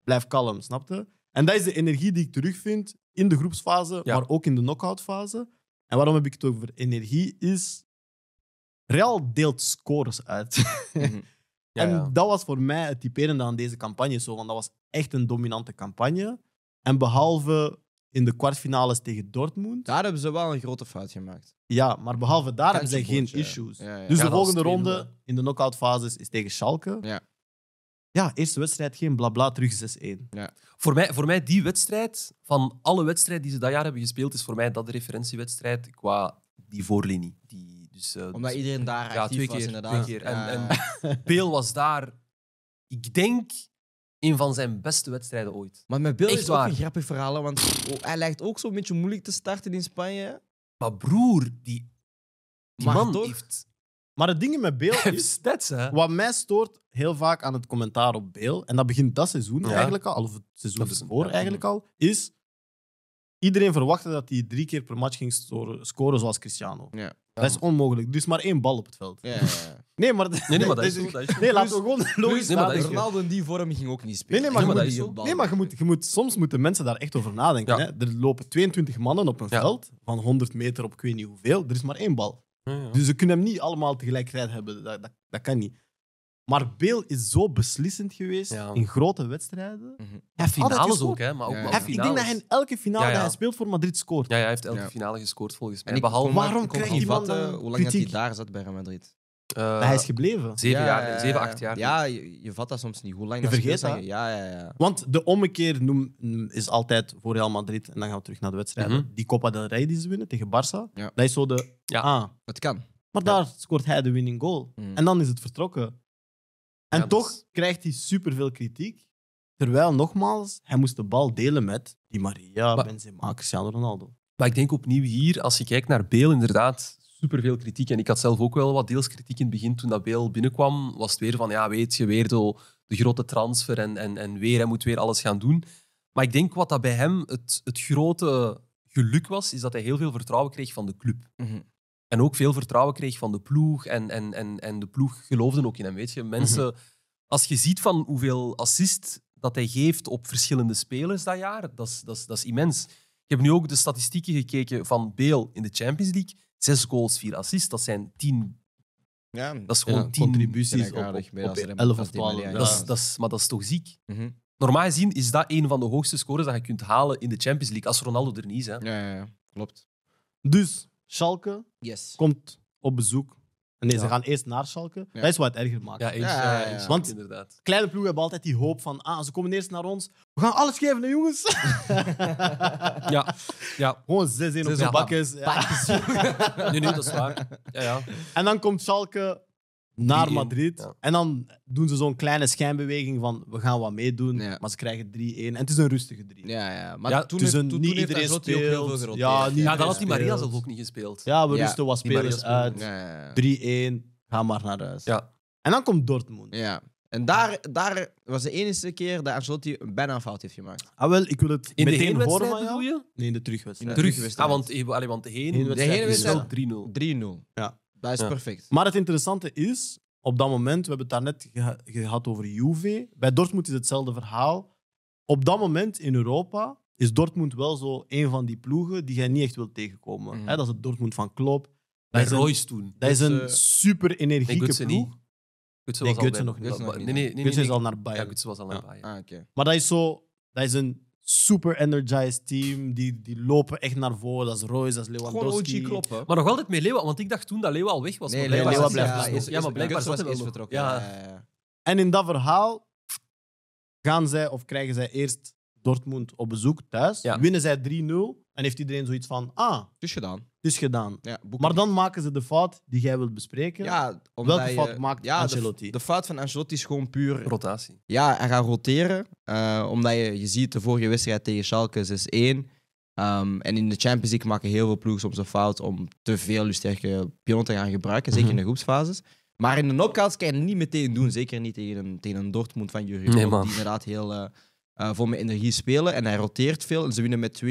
blijf kalm, snapte? En dat is de energie die ik terugvind in de groepsfase, maar ook in de knock-outfase. En waarom heb ik het over energie? Is Real deelt scores uit. Mhm. ja, en dat was voor mij het typerende aan deze campagne. Zo, want dat was echt een dominante campagne. En behalve in de kwartfinales tegen Dortmund. Daar hebben ze wel een grote fout gemaakt. Ja, maar behalve daar hebben ze geen issues. dus de volgende ronde in de knockout fases is tegen Schalke. Ja. eerste wedstrijd geen blabla, terug 6-1. Voor, mij, voor mij, die wedstrijd, van alle wedstrijden die ze dat jaar hebben gespeeld, is voor mij dat de referentiewedstrijd qua die voorlinie. Die, dus, eh, Omdat dus iedereen daar actief twee keer, was, inderdaad. Twee keer. En, en Beel was daar, ik denk, een van zijn beste wedstrijden ooit. Maar met Beel is het ook een grappig verhaal, want oh, hij lijkt ook zo'n beetje moeilijk te starten in Spanje. Maar broer, die, die man toch? heeft... Maar het ding met Beel is... dat hè? Wat mij stoort heel vaak aan het commentaar op Beel, en dat begint dat seizoen eigenlijk al, of het seizoen ervoor eigenlijk al, is... Iedereen verwachtte dat hij drie keer per match ging scoren, zoals Cristiano. Ja. Dat is onmogelijk. Dus maar één bal op het veld. Ja, Nee, maar, nee, nee, dat is Nee, laten we gewoon logisch nee, Ronaldo in die vorm ging ook niet spelen. Nee, maar, je moet, nee, maar je moet, je moet, soms moeten mensen daar echt over nadenken. Hè? Er lopen 22 mannen op een veld van 100 meter op ik weet niet hoeveel. Er is maar één bal. Dus ze kunnen hem niet allemaal tegelijkertijd hebben. dat, dat kan niet. Maar Beel is zo beslissend geweest in grote wedstrijden. Mhm. Hij heeft finales ook, hè? Maar ook ik denk dat hij in elke finale dat hij speelt voor Madrid scoort. Ja, hij heeft elke finale gescoord volgens mij. En waarom kon krijgt niet vatten hoe lang dat hij daar zat bij Real Madrid. Eh, hij is gebleven. zeven, jaar, ja. zeven, acht jaar. Ja, je, je vat dat soms niet. Hoe lang Je vergeet dat. Ja, ja, ja. Want de ommekeer noem, is altijd voor Real Madrid. En dan gaan we terug naar de wedstrijden. Mhm. Die Copa del Rey die ze winnen tegen Barça. Dat is zo de... Ja. Het kan. Maar daar scoort hij de winning goal. Mhm. En dan is het vertrokken. En toch krijgt hij superveel kritiek. Terwijl, nogmaals, hij moest de bal delen met die Maria, Benzema, Cristiano Ronaldo. Maar ik denk opnieuw hier, als je kijkt naar Beel, inderdaad, superveel kritiek. En ik had zelf ook wel wat deels kritiek in het begin. Toen dat Beel binnenkwam, was het weer van, ja, weet je, weer de, de grote transfer en, en, en weer, hij moet weer alles gaan doen. Maar ik denk wat dat bij hem het, het grote geluk was, is dat hij heel veel vertrouwen kreeg van de club. Mm en ook veel vertrouwen kreeg van de ploeg. En, en, en, en de ploeg geloofde ook in hem. Weet je. Mensen, mhm. Als je ziet van hoeveel assist dat hij geeft op verschillende spelers dat jaar, dat is, dat is, dat is immens. Ik heb nu ook de statistieken gekeken van Beel in de Champions League. Zes goals, vier assists. Dat zijn tien ja, dat is gewoon tien contributies op, op, op 11 of 12. maar dat is toch ziek? Mhm. Normaal gezien is dat een van de hoogste scores dat je kunt halen in de Champions League, als Ronaldo er niet is. Hè. Ja, ja, ja, klopt. Dus, Schalke yes. komt op bezoek. Nee, ze gaan eerst naar Schalke. Dat is wat het erger maakt. Eh, ja, eens, Want- inderdaad. Kleine ploegen hebben altijd die hoop van, ah, ze komen eerst naar ons. We gaan alles geven, hè, jongens. Ja, ja. Gewoon 6-1 op de bakjes. ja. Nee, nee, dat is waar. Ja, ja. En dan komt Schalke naar Madrid. En dan doen ze zo'n kleine schijnbeweging van we gaan wat meedoen, maar ze krijgen 3-1. En het is een rustige 3. Ja, ja. Maar ja, toen, heeft, toen, niet iedereen Ook heel veel gerot, ja, niet ja, had die Maria zelf ook niet gespeeld. Ja, we rusten wat spelers uit. 3-1, ga maar naar huis. Ja. En dan komt Dortmund. Ja. En daar, daar was de enige keer dat Ancelotti bijna een fout heeft gemaakt. Ah, wel, ik wil het in meteen de horen van jou. Nee, in de terugwedstrijd. In de terugwedstrijd. Ah, want, eh, allee, want de heen is wel 3-0. 3-0. Ja. Dat is perfect. Maar het interessante is, op dat moment, we hebben het daarnet geha gehad over Juve. Bij Dortmund is hetzelfde verhaal. Op dat moment in Europa is Dortmund wel zo een van die ploegen die jij niet echt wilt tegenkomen. Mhm. dat is het Dortmund van Klopp. Dat is Dat is een super energieke ploeg. Niet. Gutsen nog niet. Nee, nee, nee, al naar buiten. nee, nee, nee, nee, zo super energized team. Die, die lopen echt naar voren. Dat is Royce, dat is Lewandowski. OG kloppen. Maar nog altijd met Leeuwen, want ik dacht toen dat Leeuwen al weg was. Nee, Leeuwen, blijft blijft ja, is, dus ja, maar blijkbaar was hij vertrokken. Ja. Ja, En in dat verhaal gaan zij of krijgen zij eerst Dortmund op bezoek thuis. Winnen zij 3-0 en heeft iedereen zoiets van: ah, het is gedaan. is gedaan. maar dan maken ze de fout die jij wilt bespreken. Ja, Welke je, fout eh, maakt Ancelotti? De, fout van Ancelotti is gewoon puur. Rotatie. Ja, hij gaat roteren. Eh, omdat je, je ziet de vorige wedstrijd tegen Schalke 6-1. Ehm, en in de Champions League maken heel veel ploegen soms een fout om te veel sterke pion te gaan gebruiken, zeker in de mhm. groepsfases. Maar in de knockouts kan je het niet meteen doen, zeker niet tegen een, tegen een Dortmund van Jurgen, die inderdaad heel eh, eh, voor mijn energie spelen. En hij roteert veel en ze winnen met 2-0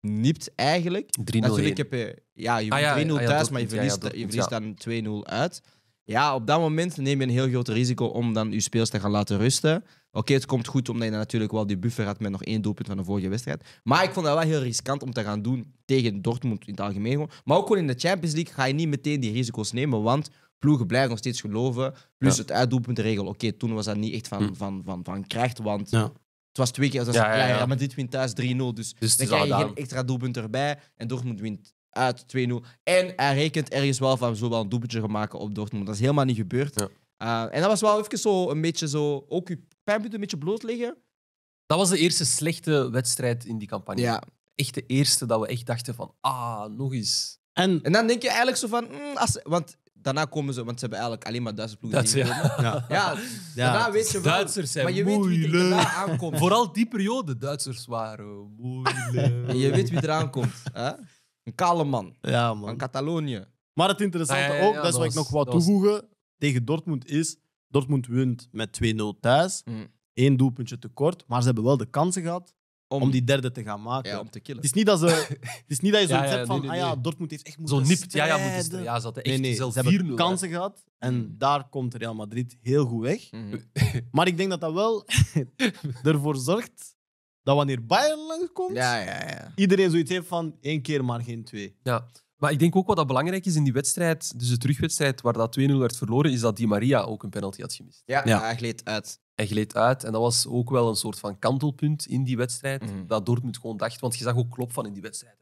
niet eigenlijk. 3-0 Natuurlijk heb je, ja, je ah, 3-0 thuis, maar je verliest, je verliest dan 2-0 uit. Ja, op dat moment neem je een heel groot risico om dan je speels te gaan laten rusten. Oké, het komt goed omdat je natuurlijk wel die buffer had met nog één doelpunt van de vorige wedstrijd. Maar ik vond dat wel heel riskant om te gaan doen tegen Dortmund in het algemeen. Maar ook gewoon in de Champions League ga je niet meteen die risico's nemen, want ploegen blijven nog steeds geloven. Plus het uitdoelpuntregel. Oké, toen was dat niet echt van, hm. van, van, van kracht, want het was twee keer. als ja, ja, maar dit wint thuis 3-0. Dus, dus dan krijg je geen extra doelpunt erbij. En Dortmund wint uit 2-0. En hij rekent ergens wel van zo wel een doelpuntje gaan maken op Dortmund. Dat is helemaal niet gebeurd. Eh, en dat was wel even zo een beetje zo. Ook je pijnpunt een beetje bloot liggen. Dat was de eerste slechte wedstrijd in die campagne. Ja. Echt de eerste dat we echt dachten van, ah, nog eens. En, en dan denk je eigenlijk zo van, mm, als, want daarna komen ze, want ze hebben eigenlijk alleen maar Duitse ploegen. Dat, ja. Ja. ja, daarna weet je wel. Duitsers zijn maar je weet wie er aankomt. Vooral die periode, Duitsers waren moeilijk. En je weet wie er aankomt. Hè? Een kale man. Ja, man. Van Catalonië. Maar het interessante ah, ook, dat is wat ik nog wou toevoegen, tegen Dortmund is, Dortmund wint met 2-0 thuis. Mm. Eén doelpuntje tekort, maar ze hebben wel de kansen gehad om, die derde te gaan maken. om te killen. Het is niet dat, ze, het is niet dat je zoiets ja, hebt van, ah ja, Dortmund heeft echt moeten Zo nipt, ja, ja, Ja, ze hadden echt zelf ze hebben kansen gehad. En mhm. daar komt Real Madrid heel goed weg. Mhm. maar ik denk dat dat wel ervoor zorgt dat wanneer Bayern langskomt, iedereen zoiets heeft van één keer maar geen twee. Ja. Maar ik denk ook wat dat belangrijk is in die wedstrijd, dus de terugwedstrijd waar dat 2-0 werd verloren, is dat Di Maria ook een penalty had gemist. Ja, ja. hij gleed uit. Hij gleed uit en dat was ook wel een soort van kantelpunt in die wedstrijd. Mm. Dat Dortmund gewoon dacht, want je zag ook klop van in die wedstrijd.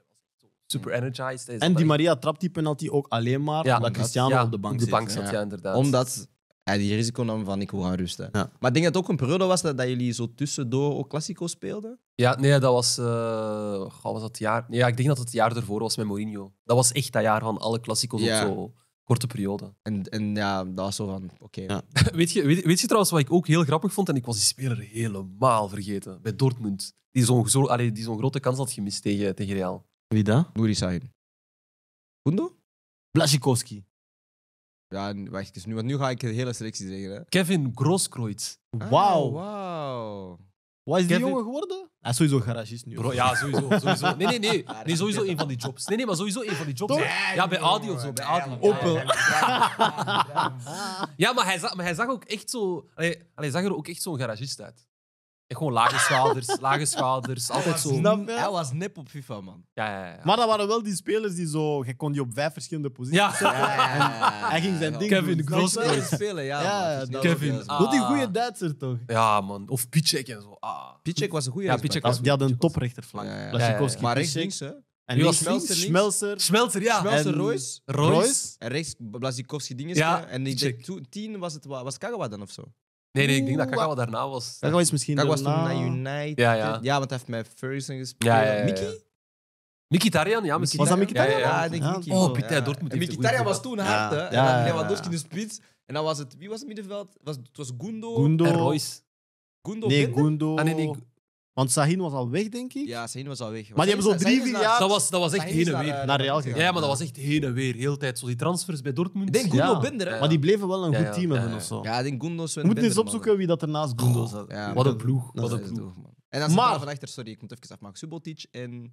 Super mhm. energized. En die Maria trapt die penalty ook alleen maar ja, omdat Cristiano op de bank, op de bank zit. zat. Ja. inderdaad. Omdat hij die risico nam van ik wil gaan rusten. Maar ik denk dat het ook een periode was dat, dat jullie zo tussendoor ook Classico speelden? Ja, nee, dat was... Uh, was dat jaar? ja, ik denk dat het jaar ervoor was met Mourinho. Dat was echt dat jaar van alle Classicos op zo korte periode. En, en ja, dat was zo van, oké. weet, je, weet, weet, je trouwens wat ik ook heel grappig vond? En ik was die speler helemaal vergeten. Bij Dortmund. Die zo'n zo, grote kans had gemist tegen, tegen Real. Wie dat? Nouri Sahin. Kundo Blasikowski. Ja, wacht eens. Nu, want nu ga ik de hele selectie zeggen. Kevin Grosskreutz. Wauw. Ah, wow. Wat is die jongen geworden? Hij is sowieso garagist nu. Bro, ja, sowieso. sowieso. Nee, nee, nee. Nee, sowieso een van die jobs. Nee, nee, maar sowieso een van die jobs. Ja, bij Audi of zo. Bij Audi. Opel. Ja, maar hij zag, maar hij zag ook echt zo... Allee, allee, hij zag er ook echt zo'n garagist uit gewoon lage schouders, lage schouders. Altijd zo. Snap Hij was nep op FIFA, man. Ja, ja, ja. Maar dat waren wel die spelers die zo... Je kon die op vijf verschillende posities Ja. zetten. ja. Hij ging zijn ding Kevin doen. Kevin. spelen, ja. Ja, Kevin. Ah. Doet die goede Duitser toch? Ja, man. Of Pichek en zo. Ah. Pichek was een goede Ja, Pichek was- Die had een toprechterflank. Ja, ja, ja. Maar rechts links, En Wie was Schmelzer, Schmelzer. ja. Schmelzer, En- Royce. Royce. En rechts Blazikowski dinges. Ja, En ik denk, tien was het was Kagawa dan of zo. Nee, nee, ik denk dat Kagawa daarna was. Kagawa is misschien Kagawa was toen naar United. Ja, ja. ja, want hij heeft met Ferguson gespeeld. Ja, ja, ja, Mickey? Tarjan, ja, misschien. Was dat Tarjan? Ja, ja, ik denk Mickey. Oh, Pieter Dortmund. Miki Tarjan was toen hard, hè. En dan Lewandowski in de spits. En dan was het... Wie was het middenveld? Was, het was Gundo... Gundo. En Royce. Gundo Nee, Gundo... Ah, nee, nee. Want Sahin was al weg, denk ik. Ja, Sahin was al weg. Maar die hebben zo drie, vier jaar... Dat was, dat was echt heen en weer. Eh, Naar Real gegaan. Ja, maar dat was echt heen en weer. Heel tijd. Zo die transfers bij Dortmund. Ik denk Gundo Binder, hè. Maar die bleven wel een goed team hebben of zo. Ja, denk We moeten eens opzoeken wie dat er naast Gundo zat. Wat een ploeg. Wat een ploeg. En dan zit Maar- van achter, sorry, ik moet even afmaken. Subotic en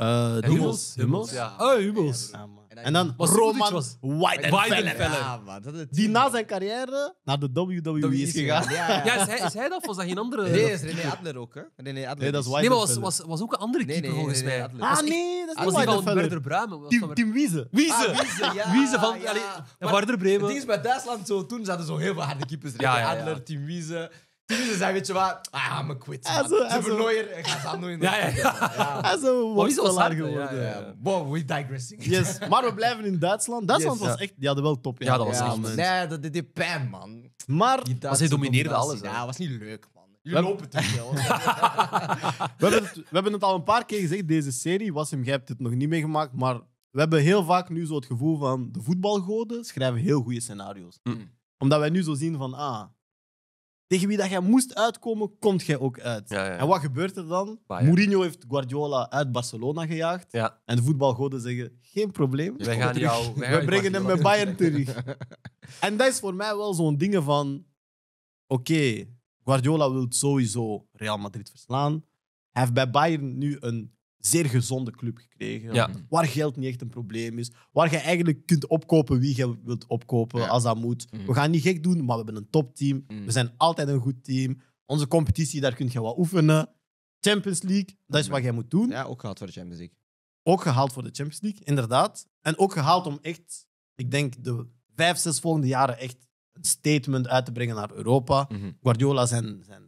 eh, de Hummels. Hummels. Ja. Ah, Hummels. Ja, En dan Was Roman Roman was. Weidenfeller. Weidenfeller. Ja, Die na zijn carrière naar de WWE e is gegaan. Ja, ja. Ja, is hij, is hij dat of was dat geen andere? Nee, is René Adler ook, hè? René Adler. Nee, dat is Nee, maar was, was, was ook een andere keeper nee, volgens mij. Adler. Ah, nee, dat is niet Was die van Werder Tim, van- Tim Wiese. Wiese. Ah, Wiese, ja, Wiese van ja. allee, Maar Het ding is, bij Duitsland zo, toen zaten zo heel veel harde keepers. Ja, Ja, ja, ja. Adler, Tim Wiese. Ze zei, ah, weet je wat? Ah, a quit. Ze vernooier en ze aan doen. Ja, ja, ja. wat is een geworden. Wow, we digressing. Yes, maar we blijven in Duitsland. Duitsland was echt... Ja, dat wel top. Ja, dat was echt... Nee, dat deed pijn, man. Maar... Ze domineerde alles. Ja, was niet leuk, man. Jullie lopen te wel we, hebben het, al een paar keer gezegd, deze serie. Wassim, jij hebt het nog niet meegemaakt, maar we hebben heel vaak nu zo het gevoel van de voetbalgoden schrijven heel goede scenario's. Mm. Omdat wij nu zo zien van, ah, tegen wie dat jij moest uitkomen, komt jij ook uit. En wat gebeurt er dan? Mourinho heeft Guardiola uit Barcelona gejaagd. En de voetbalgoden zeggen: geen probleem. Wij gaan jou, We brengen hem bij Bayern terug. en dat is voor mij wel zo'n ding van: oké, Guardiola wil sowieso Real Madrid verslaan. Hij heeft bij Bayern nu een zeer gezonde club gekregen. Waar geld niet echt een probleem is. Waar je eigenlijk kunt opkopen wie je wilt opkopen als dat moet. Mhm. We gaan niet gek doen, maar we hebben een topteam. Mm. We zijn altijd een goed team. Onze competitie, daar kun je wat oefenen. Champions League, dat is wat jij moet doen. Ja, ook gehaald voor de Champions League. Ook gehaald voor de Champions League, inderdaad. En ook gehaald om echt, ik denk, de vijf, zes volgende jaren echt een statement uit te brengen naar Europa. Mhm. Guardiola, zijn, zijn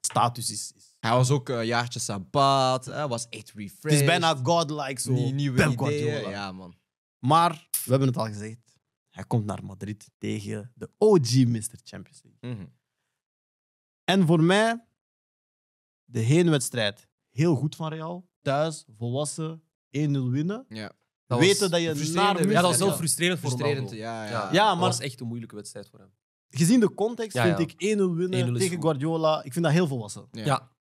status is hij was ook een eh, jaartje sabbat, hij eh, was echt refreshed. Het is bijna godlike zo. Nie, nieuwe Guardiola. Ja, man. Maar, we hebben het al gezegd, hij komt naar Madrid tegen de OG Mr. Champions League. Mhm. En voor mij, de heenwedstrijd heel goed van Real. Thuis, volwassen, 1-0 winnen. Ja. Dat Weten dat je naar... Ja, dat was heel frustrerend voor frustrerend, ja, ja, ja. maar... Dat was echt een moeilijke wedstrijd voor hem gezien de context vind ik 1-0 winnen tegen Guardiola. Ik vind dat heel volwassen. ja.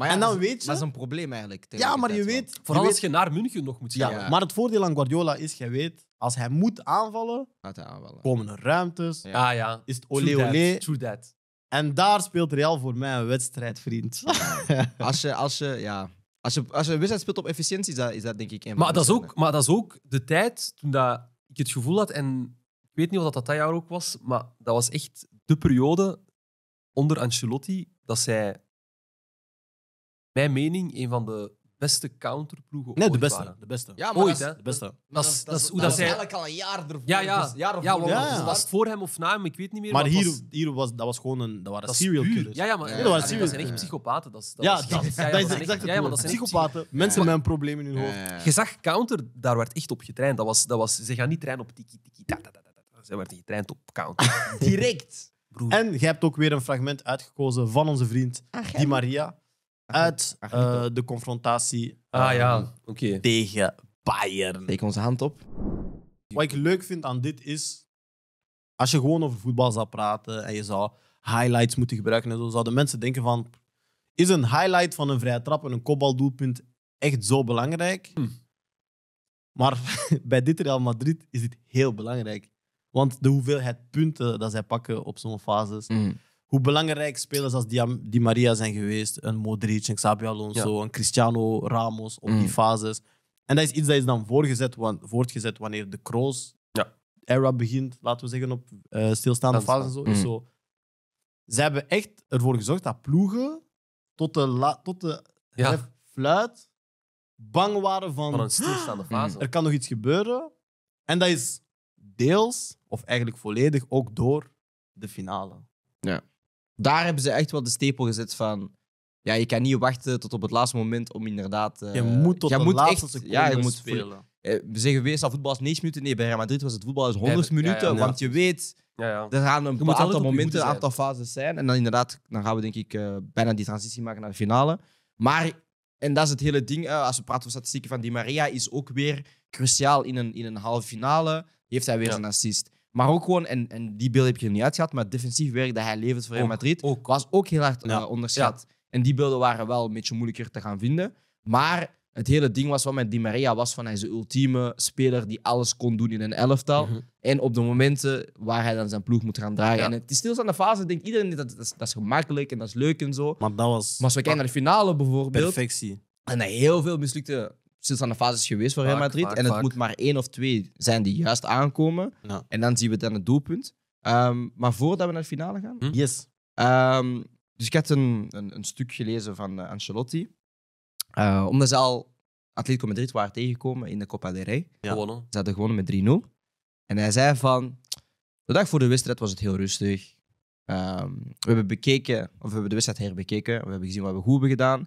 Maar en dan dat, is, weet je... dat is een probleem eigenlijk. Ja, maar je weet... Vooral je als je naar München nog moet gaan. Ja, maar het voordeel aan Guardiola is, jij weet, als hij moet aanvallen, hij komen er ruimtes. Ja. Ah, ja. Is het ole. True That. True that. En daar speelt Real voor mij een wedstrijd, vriend. als je... Als je ja. Als je, als je wedstrijd speelt op efficiëntie, is dat, denk ik maar dat is ook, Maar dat is ook de tijd toen dat ik het gevoel had, en ik weet niet of dat dat, dat jaar ook was, maar dat was echt de periode onder Ancelotti dat zij mijn mening, een van de beste counterploegen Nee, de beste. De beste. Ja, maar Ooit, De beste. Dat is, dat hoe dat zij... eigenlijk al een jaar ervoor. Ja, ja. Dus jaar ja, Ja, ja. Was het voor hem of na hem, ik weet niet meer. Maar hier, was- hier was, dat was gewoon een... Dat waren serial killers. Ja, ja, maar dat waren serial zijn echt psychopaten. Dat, dat, Ja, dat, ja, ja, dat is exact dat zijn Psychopaten, mensen met een probleem in hun hoofd. Je zag counter, daar werd echt op getraind. Dat was, dat was, ze gaan niet trainen op tiki tiki. Ta, Ze werden getraind op counter. Direct. Broer. En jij hebt ook weer een fragment uitgekozen van onze vriend ah, Di Maria uit eh, de confrontatie ah, ehm, ja. tegen Bayern. Steek onze hand op. Wat ik leuk vind aan dit is, als je gewoon over voetbal zou praten en je zou highlights moeten gebruiken en zo, zouden mensen denken van, is een highlight van een vrije trap en een kopbaldoelpunt echt zo belangrijk? Hm. Maar bij dit Real Madrid is dit heel belangrijk. Want de hoeveelheid punten dat zij pakken op zo'n fases, hm hoe belangrijk spelers als die, Maria zijn geweest, een Modric, een Xabi Alonso, een Cristiano Ramos op die mm. fases. En dat is iets dat is dan voortgezet wanneer de Kroos ja. era begint, laten we zeggen, op eh, stilstaande fase en zo. Mm. zo. Zij hebben echt ervoor gezorgd dat ploegen tot de, tot de fluit bang waren van... Van een stilstaande fase. Er kan nog iets gebeuren. En dat is deels, of eigenlijk volledig, ook door de finale. Ja daar hebben ze echt wel de stapel gezet van. Ja, je kan niet wachten tot op het laatste moment om inderdaad. je eh, moet tot je de laatste echt, ja, je moet spelen. Eh, we zeggen al voetbal is 90 minuten. Nee, bij Real Madrid was het voetbal is 100 minuten. want je weet, er gaan een aantal momenten, een aantal fases zijn. En dan inderdaad, dan gaan we denk ik eh, bijna die transitie maken naar de finale. Maar, en dat is het hele ding, als we praten over statistieken van Di Maria, is ook weer cruciaal in een, in een halve finale. Heeft hij weer een assist. Maar ook gewoon, en, en die beelden heb je er niet uitgehad, maar het defensief werk dat hij levert voor Real Madrid ook. was ook heel hard eh, onderschat. En die beelden waren wel een beetje moeilijker te gaan vinden. Maar het hele ding was wat met Di Maria was van hij is de ultieme speler die alles kon doen in een elftal. Mhm. En op de momenten waar hij dan zijn ploeg moet gaan draaien En het is stilstaande fase, denkt iedereen dat, dat, is, gemakkelijk en dat is leuk en zo. Maar dat was... Maar als we kijken naar de finale bijvoorbeeld... Perfectie. En heel veel mislukte de fase is geweest voor Real Madrid. en het moet maar één of twee zijn die juist aankomen. En dan zien we dan het doelpunt. Ehm, maar voordat we naar de finale gaan. Hm? Yes. Ehm, dus ik had een, een, stuk gelezen van eh, Ancelotti. Uh, omdat ze al Atletico Madrid waren tegengekomen in de Copa del Rey. Gewonnen. Ze hadden gewonnen met 3-0. En hij zei van... De dag voor de wedstrijd was het heel rustig. Ehm, we hebben bekeken, of we hebben de wedstrijd herbekeken. We hebben gezien wat we goed hebben gedaan.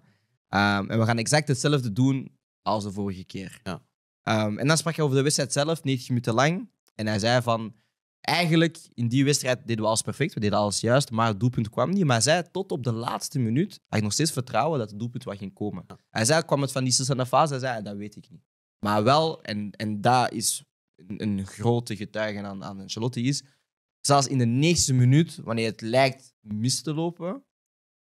en we gaan exact hetzelfde doen als de vorige keer. Ja. Ehm, en dan sprak hij over de wedstrijd zelf, 90 minuten lang. En hij zei van, eigenlijk in die wedstrijd deden we alles perfect, we deden alles juist, maar het doelpunt kwam niet. Maar hij zei tot op de laatste minuut, had ik nog steeds vertrouwen dat het doelpunt wat ging komen. Hij zei, kwam het van die stilstaande fase? Hij zei, dat weet ik niet. Maar wel, en, en daar is een, een grote getuige aan, aan Charlotte is, zelfs in de negenste minuut, wanneer het lijkt mis te lopen,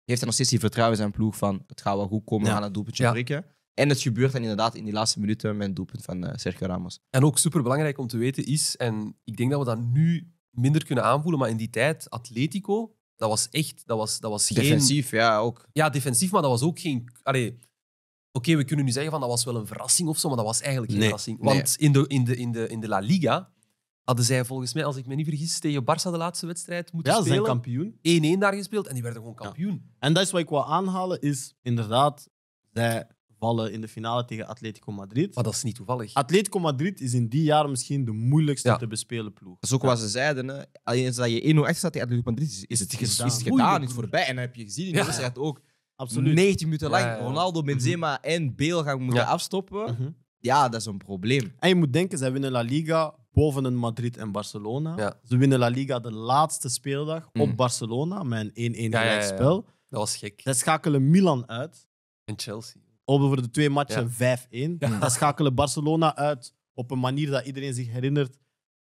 heeft hij nog steeds die vertrouwen in zijn ploeg van het gaat wel goed komen, we gaan het doelpuntje prikken. En het gebeurt dan inderdaad in die laatste minuten met een doelpunt van eh, Sergio Ramos. En ook superbelangrijk om te weten is, en ik denk dat we dat nu minder kunnen aanvoelen, maar in die tijd, Atletico, dat was echt, dat was, dat was defensief, geen... ja, ook. Ja, defensief, maar dat was ook geen... Oké, we kunnen nu zeggen van dat was wel een verrassing of zo, maar dat was eigenlijk geen verrassing. Want in, de, in, de, in, de, in de La Liga hadden zij volgens mij, als ik me niet vergis, tegen Barça de laatste wedstrijd moeten ja, spelen. Ja, kampioen. 1-1 daar gespeeld en die werden gewoon kampioen. En dat is wat ik wil aanhalen, is inderdaad, zij vallen in de finale tegen Atletico Madrid. Maar dat is niet toevallig. Atletico Madrid is in die jaren misschien de moeilijkste te bespelen ploeg. Dat is ook wat ze zeiden. Hè. Eens dat je 1-0 echt tegen Atletico Madrid, is, is het, is het Gedaan. is voorbij. En dan heb je gezien in de wedstrijd ook Absoluut. 90 minuten lang Ronaldo, mhm. Benzema en Beel gaan moeten afstoppen. Mhm. Ja, dat is een probleem. En je moet denken, zij winnen La Liga boven een Madrid en Barcelona. Ze winnen La Liga de laatste speeldag op mhm. Barcelona met een 1-1 Ja, ja, gelijkspel. Dat was gek. Zij schakelen Milan uit. En Chelsea. Over de twee matchen 5-1. Dan schakelen Barcelona uit op een manier dat iedereen zich herinnert.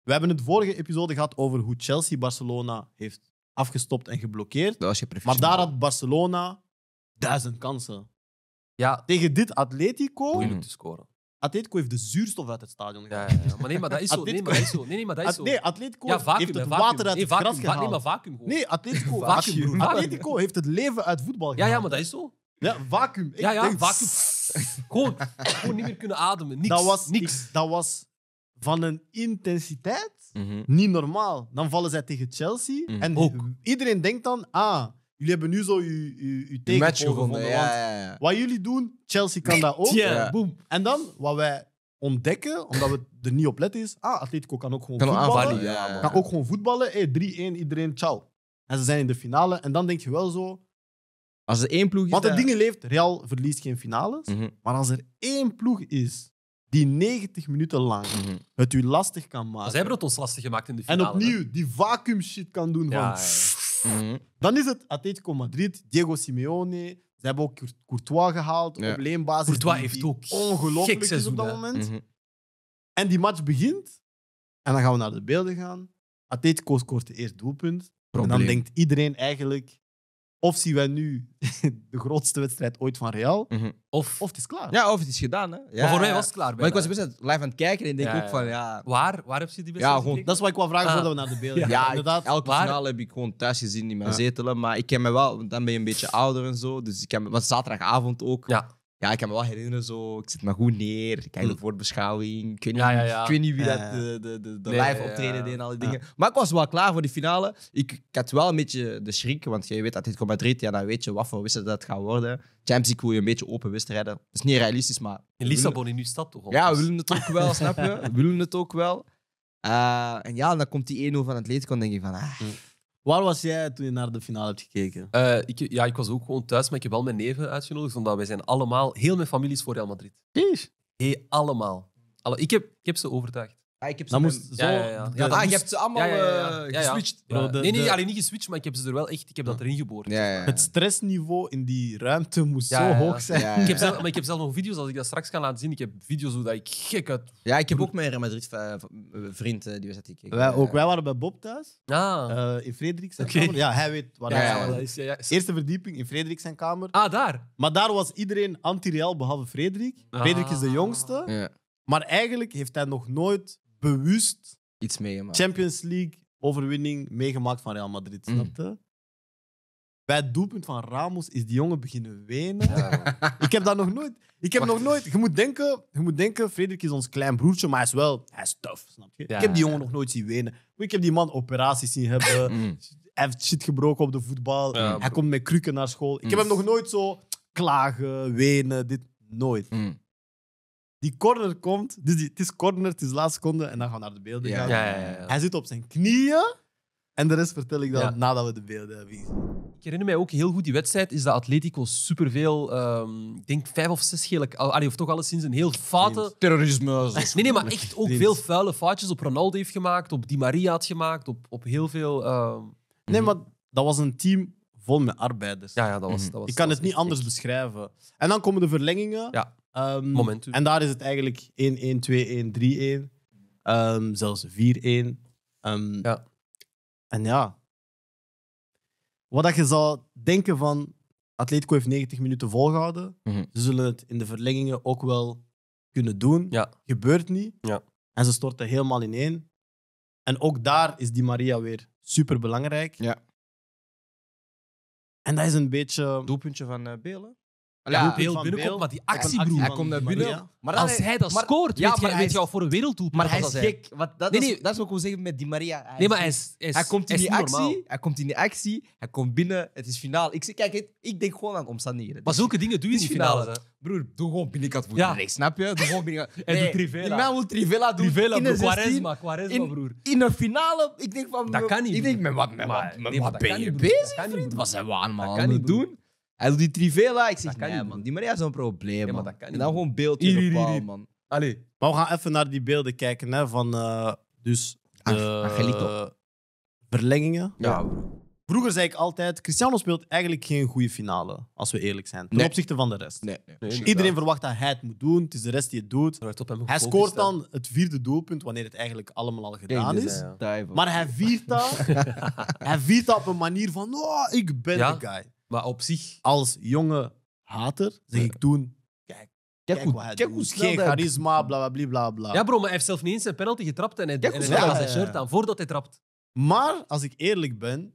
We hebben het vorige episode gehad over hoe Chelsea Barcelona heeft afgestopt en geblokkeerd. maar daar had Barcelona duizend kansen. Ja. Tegen dit Atletico. Moeilijk hmm. te scoren. Atletico heeft de zuurstof uit het stadion gehaald. nee, maar dat is zo. Nee, Nee, nee maar dat is zo. Nee, Atletico ja, heeft het water uit nee, vacuum Nee, Atletico, Atletico heeft het leven uit voetbal gehaald. Ja, ja, maar dat is zo. Ja, vacuüm. Ik Ja, ja, vacuüm. Gewoon, gewoon niet meer kunnen ademen. Niks. Dat was, niks. dat was van een intensiteit mhm. niet normaal. Dan vallen zij tegen Chelsea. Mhm. En iedereen denkt dan, ah, jullie hebben nu zo je, je, je match gevonden. Ja, ja, ja. Wat jullie doen, Chelsea kan dat ook. En dan, wat wij ontdekken, omdat we er niet op letten, is... Ah, Atletico kan ook gewoon Kan voetballen. Kan ook gewoon voetballen. 3-1, iedereen, ciao. En ze zijn in de finale. En dan denk je wel zo... Als er één ploeg is. Want de dat- ding leeft, Real verliest geen finales. Mhm. Maar als er één ploeg is die 90 minuten lang mhm. het u lastig kan maken. ze hebben het ons lastig gemaakt in de finale. en opnieuw die vacuum kan doen. van, mhm. Dan is het Atletico Madrid, Diego Simeone. Ze hebben ook Courtois gehaald op leenbasis. Courtois die- heeft ook ongelooflijk is op dat moment. En die match begint. En dan gaan we naar de beelden gaan. Atletico scoort de eerste doelpunt. En dan denkt iedereen eigenlijk of zien wij nu de grootste wedstrijd ooit van Real, mhm. of, of het is klaar. Ja, of het is gedaan. Hè. Ja, maar voor mij was het klaar. Maar ik was best live aan het kijken en denk ook van ja. Waar, waar heb je die wedstrijd? Ja, gewoon, dat is wat ik wou vragen ah. voordat we naar de beelden gaan. Ja, inderdaad. Elke waar? finale heb ik gewoon thuis gezien in mijn zetelen. Maar ik ken me wel, want dan ben je een beetje ouder en zo. Dus ik ken me, was zaterdagavond ook. Ja. Ja, ik kan me wel herinneren, zo, ik zit me goed neer, ik kijk naar mm. voorbeschouwing. Ik weet niet, wie dat de, de, de, live optreden deed en al die dingen. Maar ik was wel klaar voor die finale. Ik, had wel een beetje de schrik, want je weet dat dit Madrid, ja, dan weet je wat voor wisten dat gaat worden. Champions League wil je een beetje open redden. Dat is niet realistisch, maar... In Lissabon, in uw stad toch? Ja, we dus- willen het ook wel, snap je? We willen het ook wel. Eh, en ja, dan komt die 1-0 van Atletico en denk ik van... Ah, mm. Waar was jij toen je naar de finale hebt gekeken? Eh, ik, ja, ik was ook gewoon thuis, maar ik heb wel mijn neven uitgenodigd, omdat wij zijn allemaal, heel mijn families voor Real Madrid. Jeez. Hey, allemaal. Alle, ik, heb, ik heb ze overtuigd. Ah, ik heb ze moest zo... Ah, je hebt ze allemaal eh, geswitcht. nee, nee, de... alleen niet geswitcht, maar ik heb ze er wel echt... Ik heb dat erin geboord. Het stressniveau in die ruimte moest zo hoog zijn. Ik, heb zelf, maar ik heb zelf nog video's, als ik dat straks kan laten zien. Ik heb video's hoe dat ik gek had. Ja, ik heb ook mijn Madrid eh, eh, vriend die zetten gekeken. Wij, ook, wij waren bij Bob thuis. Ah. in Frederik zijn kamer. Ja, hij weet waar hij is. Eerste verdieping in Frederik zijn kamer. Ah, daar? Maar daar was iedereen anti-Real behalve Frederik. Ah. Frederik is de jongste. Maar eigenlijk heeft hij nog nooit bewust iets meegemaakt. Champions League overwinning meegemaakt van Real Madrid, mm. snapte? Bij het doelpunt van Ramos is die jongen beginnen wenen. ik heb dat nog nooit. Ik heb nog nooit. Je moet denken, je moet denken, Frederik is ons klein broertje, maar hij is wel, hij is tough, snap je? ik heb die jongen nog nooit zien wenen. Ik heb die man operaties zien hebben. Mm. Hij heeft shit gebroken op de voetbal. hij komt met krukken naar school. Ik heb mm. hem nog nooit zo klagen, wenen, dit nooit. Die corner komt, dus die, het is corner, het is laatste seconde en dan gaan we naar de beelden gaan. Hij zit op zijn knieën en de rest vertel ik dan nadat we de beelden hebben gezien. Ik herinner mij ook heel goed die wedstrijd. Is dat Atletico superveel, um, ik denk vijf of zes gele, allee, of toch alleszins een heel foute. Terrorisme. Nee, nee, maar echt ook veel vuile foutjes op Ronaldo heeft gemaakt, op Di Maria had gemaakt, op, op heel veel. Ehm, nee, maar dat was een team vol met arbeiders. Ja, ja dat was. Dat mhm. was ik kan het niet anders beschrijven. En dan komen de verlengingen. Ja. Um, ehm, Momentum. En daar is het eigenlijk 1-1, 2-1, 3-1. Um, zelfs 4-1. Um, ehm, ja. En ja, wat dat je zou denken van Atletico heeft 90 minuten volgehouden. Mm -hmm. Ze zullen het in de verlengingen ook wel kunnen doen. Ja. Gebeurt niet. Ja. En ze storten helemaal ineen. En ook daar is die Maria weer super belangrijk. Ja. En dat is een beetje. Doelpuntje van uh, eh, Belen. Ja, ja, heel binnenkomt, maar die actie broer Hij komt naar binnen. Ja. Maar als hij dat maar, scoort, ja, weet, maar je, weet is, je al voor een wereldtoep. Maar hij is gek. Wat, dat, nee, nee. Is, dat is ook hoe zeggen met Di Maria. Hij nee, maar hij is, hij, komt in die actie, hij komt in die actie, hij komt binnen, het is finale. Ik, zeg, kijk, ik denk gewoon aan omstandigheden Maar dus zulke dingen doe je in die finale. finale. Broer, doe gewoon binnenkant voeten ja. snap je? Doe gewoon binnenkant. en doe Trivela. Die man wil Trivela doen. Trivela, in Quaresma, Quaresma, broer. In een finale, ik denk van... Dat kan niet. Ik denk, met wat ben je bezig, vriend? Wat zijn we Dat kan niet doen? Hij doet die trivela. Ik zeg, nee man, die Maria is een probleem, en dan gewoon beeld man. Maar we gaan even naar die beelden kijken, hè, van eh, dus de verlengingen. Ja, bro. Vroeger zei ik altijd, Cristiano speelt eigenlijk geen goede finale, als we eerlijk zijn, ten opzichte van de rest. Nee, Iedereen verwacht dat hij het moet doen, het is de rest die het doet. Hij scoort dan het vierde doelpunt, wanneer het eigenlijk allemaal al gedaan is. Maar hij viert dat, hij viert op een manier van, oh, ik ben de guy. Maar op zich... Als jonge hater zeg ik toen... Kijk, kijk, hoe, hij geen charisma, bla bla bla bla. Ja, bro, maar hij heeft zelf niet eens zijn penalty getrapt en hij, heeft en zijn shirt aan voordat hij trapt. Maar als ik eerlijk ben,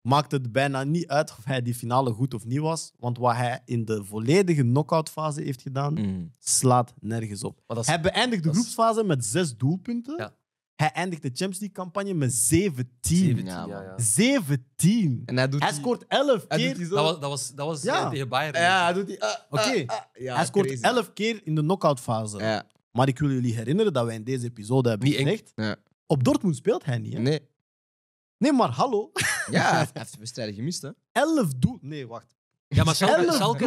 maakt het bijna niet uit of hij die finale goed of niet was. Want wat hij in de volledige knock fase heeft gedaan, mm. slaat nergens op. Hij beëindigt de groepsfase met zes doelpunten. Ja. Hij eindigt de Champions League campagne met 17. 17. 17. En hij, scoort 11 keer. Dat was, dat was, dat was eh, tegen Bayern. ja, hij die. Eh, eh, Oké. Ja, hij scoort 11 keer in de knockout fase. Ja, Maar ik wil jullie herinneren dat wij in deze episode hebben gezegd... Op Dortmund speelt hij niet. Hè? Nee. nee. maar hallo. Ja, hij heeft- de wedstrijden gemist, hè? 11 doel... Nee, wacht. Ja, maar Schalke,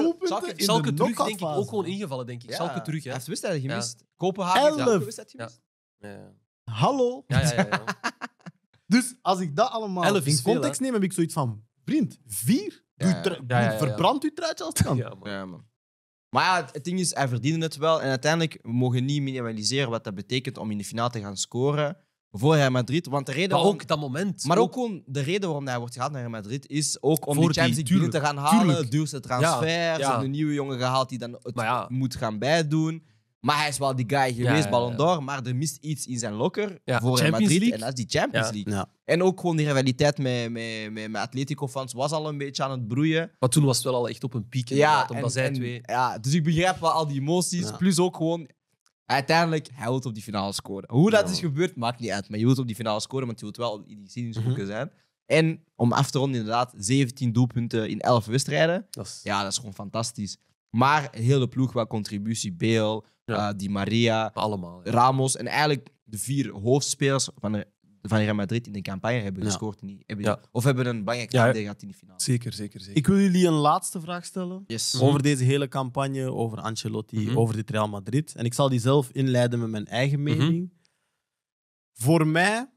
terug denk ik ook gewoon ingevallen, denk ik. Ja. terug, Hij heeft de wedstrijden gemist. Kopenhagen. 11. Ja. Ja. Ja. Hallo? Ja, ja, ja. dus als ik dat allemaal in context neem, heb ik zoiets van... Print vier? Verbrand uw truitje als het kan. Ja, man. Maar ja, het- ding is, hij verdient het wel. En uiteindelijk we mogen niet minimaliseren wat dat betekent om in de finale te gaan scoren voor Real Madrid. Want de reden Maar ook dat moment. maar ook gewoon de reden waarom hij wordt gehaald naar Real Madrid is ook om Voor die Champions League te gaan halen. Duurste transfer. Ze een nieuwe jongen gehaald die dan het moet gaan bijdoen. Maar hij is wel die guy geweest, Ballon d'Or, maar er mist iets in zijn locker voor de Madrid. League. En dat is die Champions League. En ook gewoon die rivaliteit met, met, met, Atletico-fans was al een beetje aan het broeien. Maar toen was het wel al echt op een piek, ja, omdat en, zij Ja, dus ik begrijp wel al die emoties. Plus ook gewoon, uiteindelijk, hij wil op die finale scoren. Hoe dat is gebeurd, maakt niet uit. Maar je wilt op die finale scoren, want je wilt wel in die zin mm zijn. En om af te ronden, inderdaad, 17 doelpunten in 11 wedstrijden. Ja, dat is gewoon fantastisch. Maar heel de ploeg wel contributie. Beel, ja. Eh, Di Maria, Allemaal, Ramos. En eigenlijk de vier hoofdspelers van, de, van Real Madrid in de campagne hebben gescoord. Niet, hebben, Of hebben een belangrijke ja. gehad in de finale. Zeker, zeker, zeker. Ik wil jullie een laatste vraag stellen. Mhm. Over deze hele campagne, over Ancelotti, mhm. over dit Real Madrid. En ik zal die zelf inleiden met mijn eigen mhm. mening. Voor mij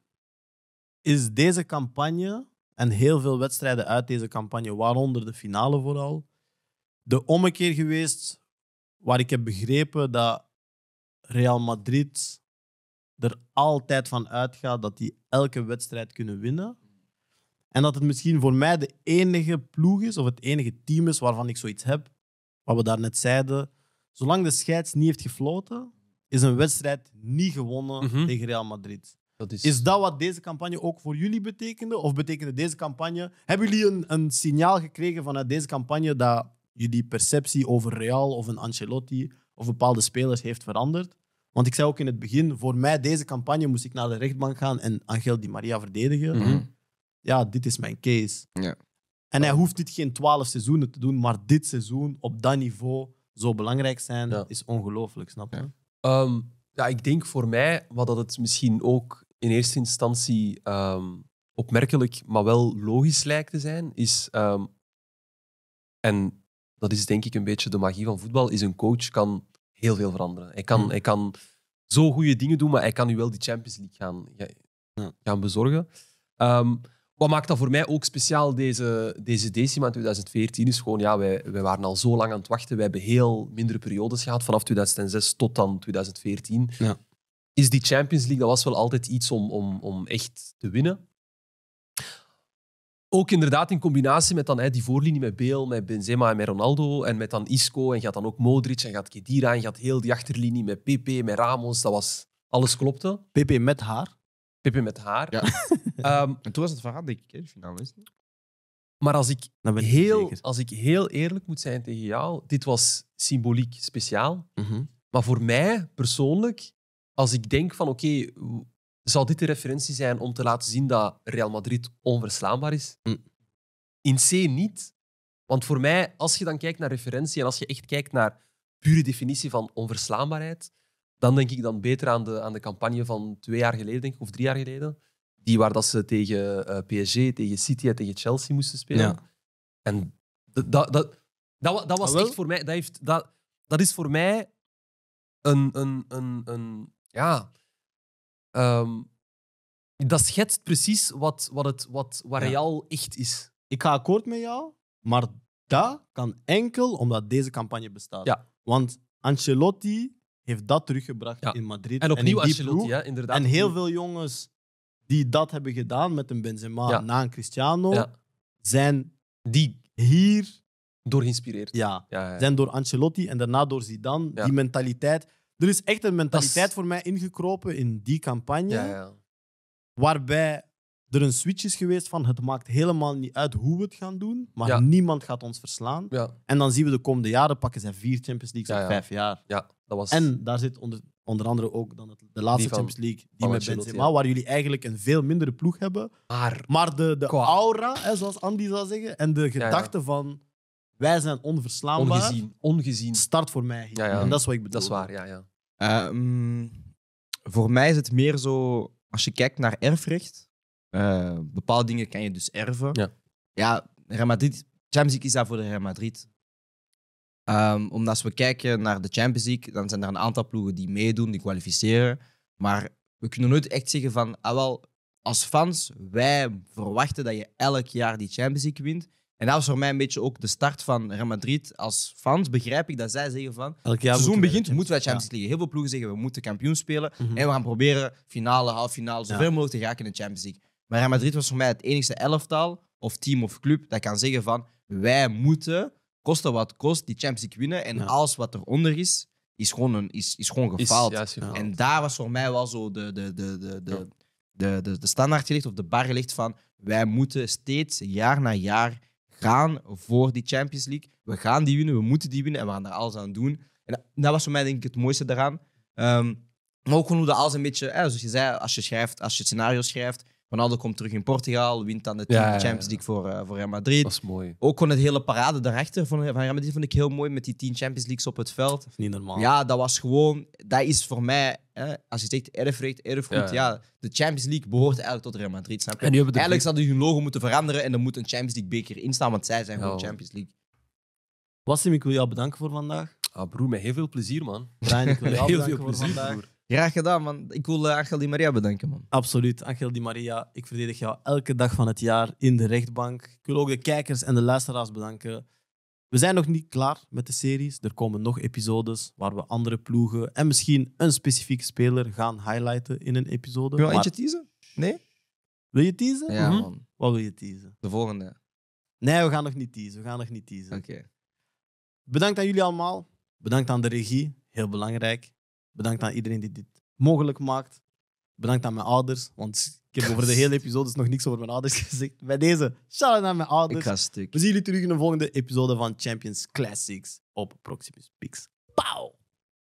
is deze campagne en heel veel wedstrijden uit deze campagne, waaronder de finale vooral, de ommekeer geweest waar ik heb begrepen dat Real Madrid er altijd van uitgaat dat die elke wedstrijd kunnen winnen. En dat het misschien voor mij de enige ploeg is, of het enige team is waarvan ik zoiets heb, wat we daarnet zeiden. Zolang de scheids niet heeft gefloten, is een wedstrijd niet gewonnen mhm. tegen Real Madrid. is... is... dat wat deze campagne ook voor jullie betekende? Of betekende deze campagne... Hebben jullie een, een signaal gekregen vanuit deze campagne dat die perceptie over Real of een Ancelotti of bepaalde spelers heeft veranderd. Want ik zei ook in het begin, voor mij deze campagne moest ik naar de rechtbank gaan en Angel Di Maria verdedigen. Mhm. Mhm. Ja, dit is mijn case. Ja. En hij hoeft dit geen twaalf seizoenen te doen, maar dit seizoen op dat niveau zo belangrijk zijn, ja. is ongelooflijk, snap je? Ja. Ehm, ja, ik denk voor mij, wat dat het misschien ook in eerste instantie ehm, opmerkelijk, maar wel logisch lijkt te zijn, is. Ehm, en dat is denk ik een beetje de magie van voetbal, is een coach kan heel veel veranderen. Hij kan, hmm. hij kan zo goede dingen doen, maar hij kan nu wel die Champions League gaan, gaan bezorgen. Ehm, wat maakt dat voor mij ook speciaal, deze, deze decima 2014, is gewoon, ja, wij, wij waren al zo lang aan het wachten. Wij hebben heel mindere periodes gehad, vanaf 2006 tot dan 2014. Ja. Is die Champions League, dat was wel altijd iets om, om, om echt te winnen. Ook inderdaad in combinatie met dan, hè, die voorlinie met Beel, met Benzema en met Ronaldo. En met dan Isco en gaat dan ook Modric en gaat Kedira en gaat heel die achterlinie met Pepe, met Ramos. Dat was, alles klopte. Pepe met haar. Pepe met haar. Ja. Ehm, en toen was het verhaal, denk ik, hè, de finale Maar als ik, heel, als ik heel eerlijk moet zijn tegen jou, dit was symboliek speciaal. Mhm. Maar voor mij persoonlijk, als ik denk van oké, zal dit de referentie zijn om te laten zien dat Real Madrid onverslaanbaar is? Hm. In C niet. Want voor mij, als je dan kijkt naar referentie en als je echt kijkt naar pure definitie van onverslaanbaarheid, dan denk ik dan beter aan de, aan de campagne van twee jaar geleden, denk of drie jaar geleden. Die waar dat ze tegen eh, PSG, tegen City en tegen Chelsea moesten spelen. Ja. En dat, dat, dat, was ah, echt voor mij... Dat, heeft, dat, dat is voor mij een, een, een, een ja, Ehm, dat schetst precies wat, wat, het, wat, wat ja. echt is. Ik ga akkoord met jou, maar dat kan enkel omdat deze campagne bestaat. Want Ancelotti heeft dat teruggebracht in Madrid. En opnieuw en Ancelotti, ja, inderdaad. En heel veel jongens die dat hebben gedaan met een Benzema na een Cristiano, zijn die hier... Door geïnspireerd. Ja. zijn door Ancelotti en daarna door Zidane. Die mentaliteit er is echt een mentaliteit voor mij ingekropen in die campagne. Ja, ja. Waarbij er een switch is geweest van het maakt helemaal niet uit hoe we het gaan doen, maar niemand gaat ons verslaan. En dan zien we de komende jaren pakken zij vier Champions Leagues ja, in vijf jaar. Ja, dat was... En daar zit onder, onder andere ook dan het, de laatste Champions League, die met Benzema, waar jullie eigenlijk een veel mindere ploeg hebben. Maar, maar de, de aura, hè, zoals Andy zou zeggen, en de gedachte van wij zijn onverslaanbaar. Ongezien. Ongezien. Start voor mij. Ja, ja. En dat is wat ik bedoel. Dat is waar, ja. ja. Eh, mm, voor mij is het meer zo, als je kijkt naar erfrecht, uh, bepaalde dingen kan je dus erven. Ja, ja Real Madrid, Champions League is daar voor de Real Madrid. Ehm, omdat als we kijken naar de Champions League, dan zijn er een aantal ploegen die meedoen, die kwalificeren. Maar we kunnen nooit echt zeggen van, ah wel, als fans, wij verwachten dat je elk jaar die Champions League wint. En dat was voor mij een beetje ook de start van Real Madrid. Als fans begrijp ik dat zij zeggen van... Elk het seizoen begint, moeten wij Champions League. Heel veel ploegen zeggen, we moeten kampioen spelen. Mhm. En we gaan proberen finale, halve finale, zoveel mogelijk te raken in de Champions League. Maar Real Madrid was voor mij het enige elftal, of team of club, dat kan zeggen van... Wij moeten, kosten wat kost, die Champions League winnen. En alles wat eronder is, is gewoon, een, is, is gewoon gefaald. En daar was voor mij wel zo de, de, de, de, de, de, de, de standaard gelegd, of de bar licht van... Wij moeten steeds jaar na jaar gaan voor die Champions League. We gaan die winnen, we moeten die winnen en we gaan daar alles aan doen. En dat was voor mij denk ik het mooiste daaraan. Um, maar ook gewoon hoe dat alles een beetje, hè, zoals je zei, als je schrijft, als je scenario schrijft, Ronaldo komt terug in Portugal, wint dan de Champions League voor, eh, voor Real Madrid. Dat is mooi. Ook gewoon het hele parade daarachter van, van Real Madrid vond ik heel mooi met die 10 Champions Leagues op het veld. niet normaal. Ja, dat was gewoon, dat is voor mij, hè, als je zegt erfrecht, erfgoed, ja. de Champions League behoort eigenlijk tot Real Madrid, snap je? En eigenlijk zouden hun logo moeten veranderen en er moet een Champions League beker in staan, want zij zijn gewoon Champions League. Wassim, ik wil jou bedanken voor vandaag. Ah, broer, met heel veel plezier, man. Brian, ik wil jou heel veel plezier, voor Graag gedaan, man. Ik wil uh, Angel Di Maria bedanken, man. Absoluut. Angel Di Maria, ik verdedig jou elke dag van het jaar in de rechtbank. Ik wil ook de kijkers en de luisteraars bedanken. We zijn nog niet klaar met de series. Er komen nog episodes waar we andere ploegen en misschien een specifieke speler gaan highlighten in een episode. Wil je maar... eentje teasen? Nee? Wil je teasen? Ja, mhm. man. Wat wil je teasen? De volgende. Nee, we gaan nog niet teasen. We gaan nog niet teasen. Oké. Bedankt aan jullie allemaal. Bedankt aan de regie. Heel belangrijk. Bedankt aan iedereen die dit mogelijk maakt. Bedankt aan mijn ouders, want ik heb over de hele episode nog niks over mijn ouders gezegd. Bij deze, shout naar mijn ouders. We zien jullie terug in de volgende episode van Champions Classics op Proximus Pix. Pauw!